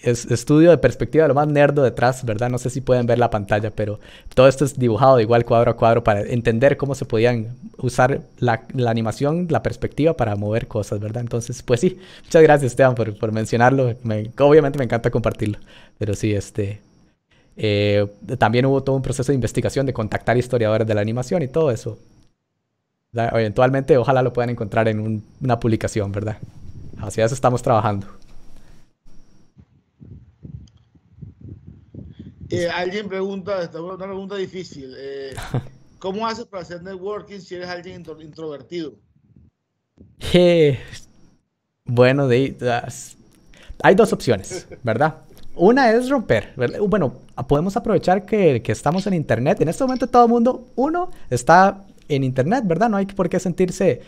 estudio de perspectiva, lo más nerdo detrás, ¿verdad? No sé si pueden ver la pantalla, pero todo esto es dibujado igual cuadro a cuadro para entender cómo se podían usar la, animación, la perspectiva para mover cosas, ¿verdad? Entonces, pues sí, muchas gracias Esteban por, mencionarlo, obviamente me encanta compartirlo, pero sí, este... Eh, también hubo todo un proceso de investigación, de contactar historiadores de la animación y todo eso. Eventualmente, ojalá lo puedan encontrar en una publicación, ¿verdad? Así es, estamos trabajando. Eh, alguien pregunta, esta una pregunta difícil. Eh, ¿Cómo haces para hacer networking si eres alguien introvertido? bueno, hay dos opciones, ¿verdad? Una es romper. Bueno, podemos aprovechar que, que, estamos en Internet. En este momento todo el mundo, uno, está en Internet, ¿verdad? No hay por qué sentirse...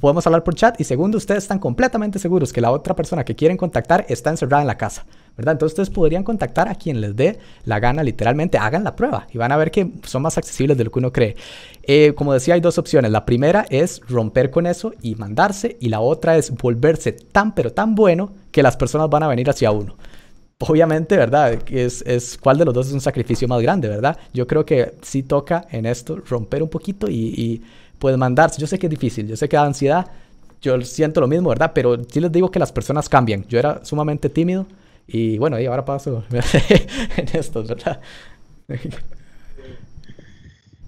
Podemos hablar por chat. Y segundo, ustedes están completamente seguros que la otra persona que quieren contactar está encerrada en la casa. ¿verdad? Entonces ustedes podrían contactar a quien les dé la gana, literalmente, hagan la prueba y van a ver que son más accesibles de lo que uno cree. Eh, como decía, hay dos opciones. La primera es romper con eso y mandarse y la otra es volverse tan pero tan bueno que las personas van a venir hacia uno obviamente, ¿verdad? Es, es cuál de los dos es un sacrificio más grande, ¿verdad? Yo creo que sí toca en esto romper un poquito y, y pues mandarse. Yo sé que es difícil, yo sé que da ansiedad, yo siento lo mismo, ¿verdad? Pero sí les digo que las personas cambian. Yo era sumamente tímido, y bueno, ahí ahora paso en esto, ¿verdad?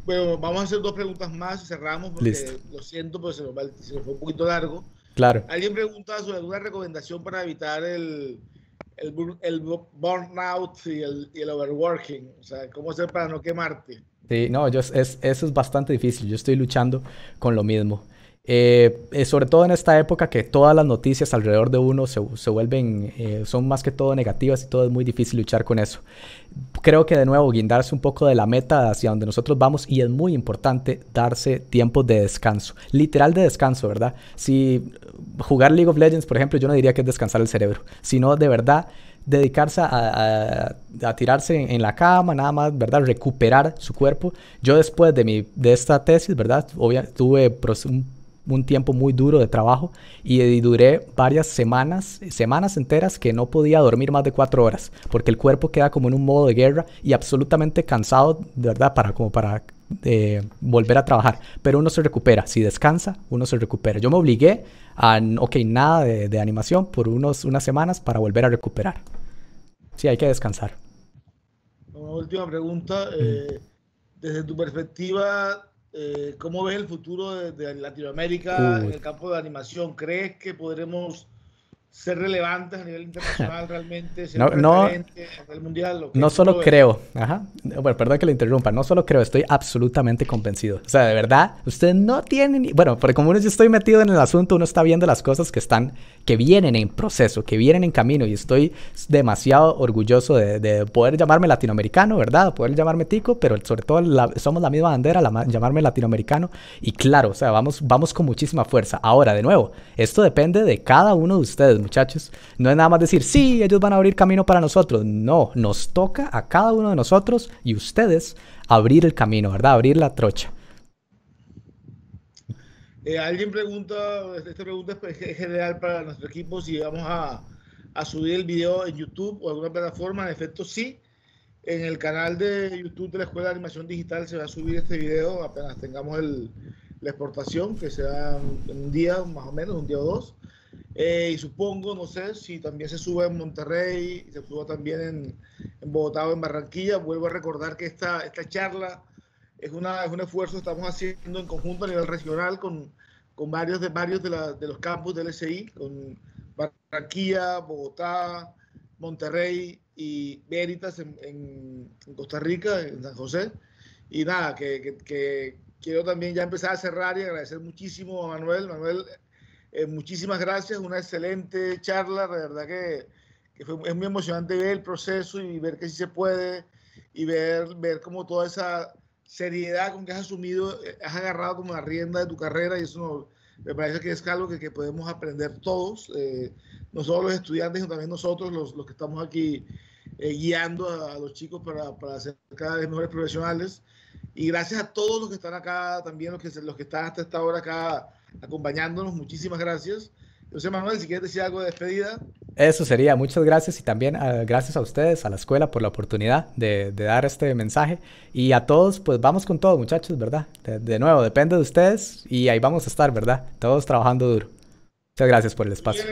Bueno, vamos a hacer dos preguntas más y cerramos lo siento, pero se nos, fue un poquito largo. Claro. Alguien pregunta sobre alguna recomendación para evitar el, el, burnout y el, overworking. O sea, ¿cómo hacer para no quemarte? Sí, no, es, eso es bastante difícil. Yo estoy luchando con lo mismo. Eh, eh, sobre todo en esta época que todas las noticias alrededor de uno se, vuelven, eh, son más que todo negativas y todo es muy difícil luchar con eso. Creo que de nuevo guindarse un poco de la meta hacia donde nosotros vamos y es muy importante darse tiempo de descanso, literal de descanso, ¿verdad? Si jugar League of Legends, por ejemplo, yo no diría que es descansar el cerebro, sino de verdad dedicarse a, tirarse en, la cama, nada más, ¿verdad? Recuperar su cuerpo. Yo después de, mi, de esta tesis, ¿verdad? Obviamente tuve un un tiempo muy duro de trabajo eh, y, duré varias semanas, semanas enteras que no podía dormir más de cuatro horas porque el cuerpo queda como en un modo de guerra y absolutamente cansado, de verdad, para como para eh, volver a trabajar. Pero uno se recupera, si descansa, uno se recupera. Yo me obligué a, ok, nada de, animación por unos, unas semanas para volver a recuperar. Sí, hay que descansar. Una última pregunta. Eh, desde tu perspectiva eh, ¿cómo ves el futuro de, Latinoamérica en el campo de animación? ¿Crees que podremos ser relevantes a nivel internacional realmente, no, no, solo creo, perdón que le interrumpa, no solo creo, estoy absolutamente convencido. O sea, de verdad, usted no tiene ni, bueno, porque como uno yo estoy metido en el asunto, uno está viendo las cosas que están, que vienen en proceso, que vienen en camino y estoy demasiado orgulloso de, poder llamarme latinoamericano, ¿verdad? Poder llamarme tico, pero sobre todo somos la misma bandera, llamarme latinoamericano y claro, o sea, vamos, vamos con muchísima fuerza. Ahora, de nuevo, esto depende de cada uno de ustedes muchachos. No es nada más decir, sí, ellos van a abrir camino para nosotros. No, nos toca a cada uno de nosotros y ustedes abrir el camino, ¿verdad? Abrir la trocha. Eh, alguien pregunta, esta pregunta es general para nuestro equipo, si vamos a, a subir el video en YouTube o alguna plataforma, en efecto sí. En el canal de YouTube de la Escuela de Animación Digital se va a subir este video apenas tengamos la exportación, que será un día más o menos, un día o dos. Eh, y supongo, no sé, si también se sube en Monterrey, se sube también en, en, Bogotá o en Barranquilla. Vuelvo a recordar que esta, esta charla es, una, es un esfuerzo que estamos haciendo en conjunto a nivel regional con, con varios, de, varios de, los campus del SI, con Barranquilla, Bogotá, Monterrey y Veritas en, en, Costa Rica, en San José. Y nada, que, que, que quiero también ya empezar a cerrar y agradecer muchísimo a Manuel. Manuel eh, muchísimas gracias, una excelente charla, de verdad que, fue, es muy emocionante ver el proceso y ver que sí se puede y ver, ver cómo toda esa seriedad con que has asumido, eh, has agarrado como la rienda de tu carrera y eso me parece que es algo que, que podemos aprender todos, eh, no solo los estudiantes, sino también nosotros los, los que estamos aquí eh, guiando a, los chicos para, para, ser cada vez mejores profesionales. Y gracias a todos los que están acá, también los que, los que están hasta esta hora acá acompañándonos. Muchísimas gracias. José Manuel, si quieres decir algo de despedida. Eso sería, muchas gracias y también ah, gracias a ustedes, a la escuela, por la oportunidad de, dar este mensaje. Y a todos, pues vamos con todo, muchachos, ¿verdad? De, nuevo, depende de ustedes y ahí vamos a estar, ¿verdad? Todos trabajando duro. Muchas gracias por el espacio.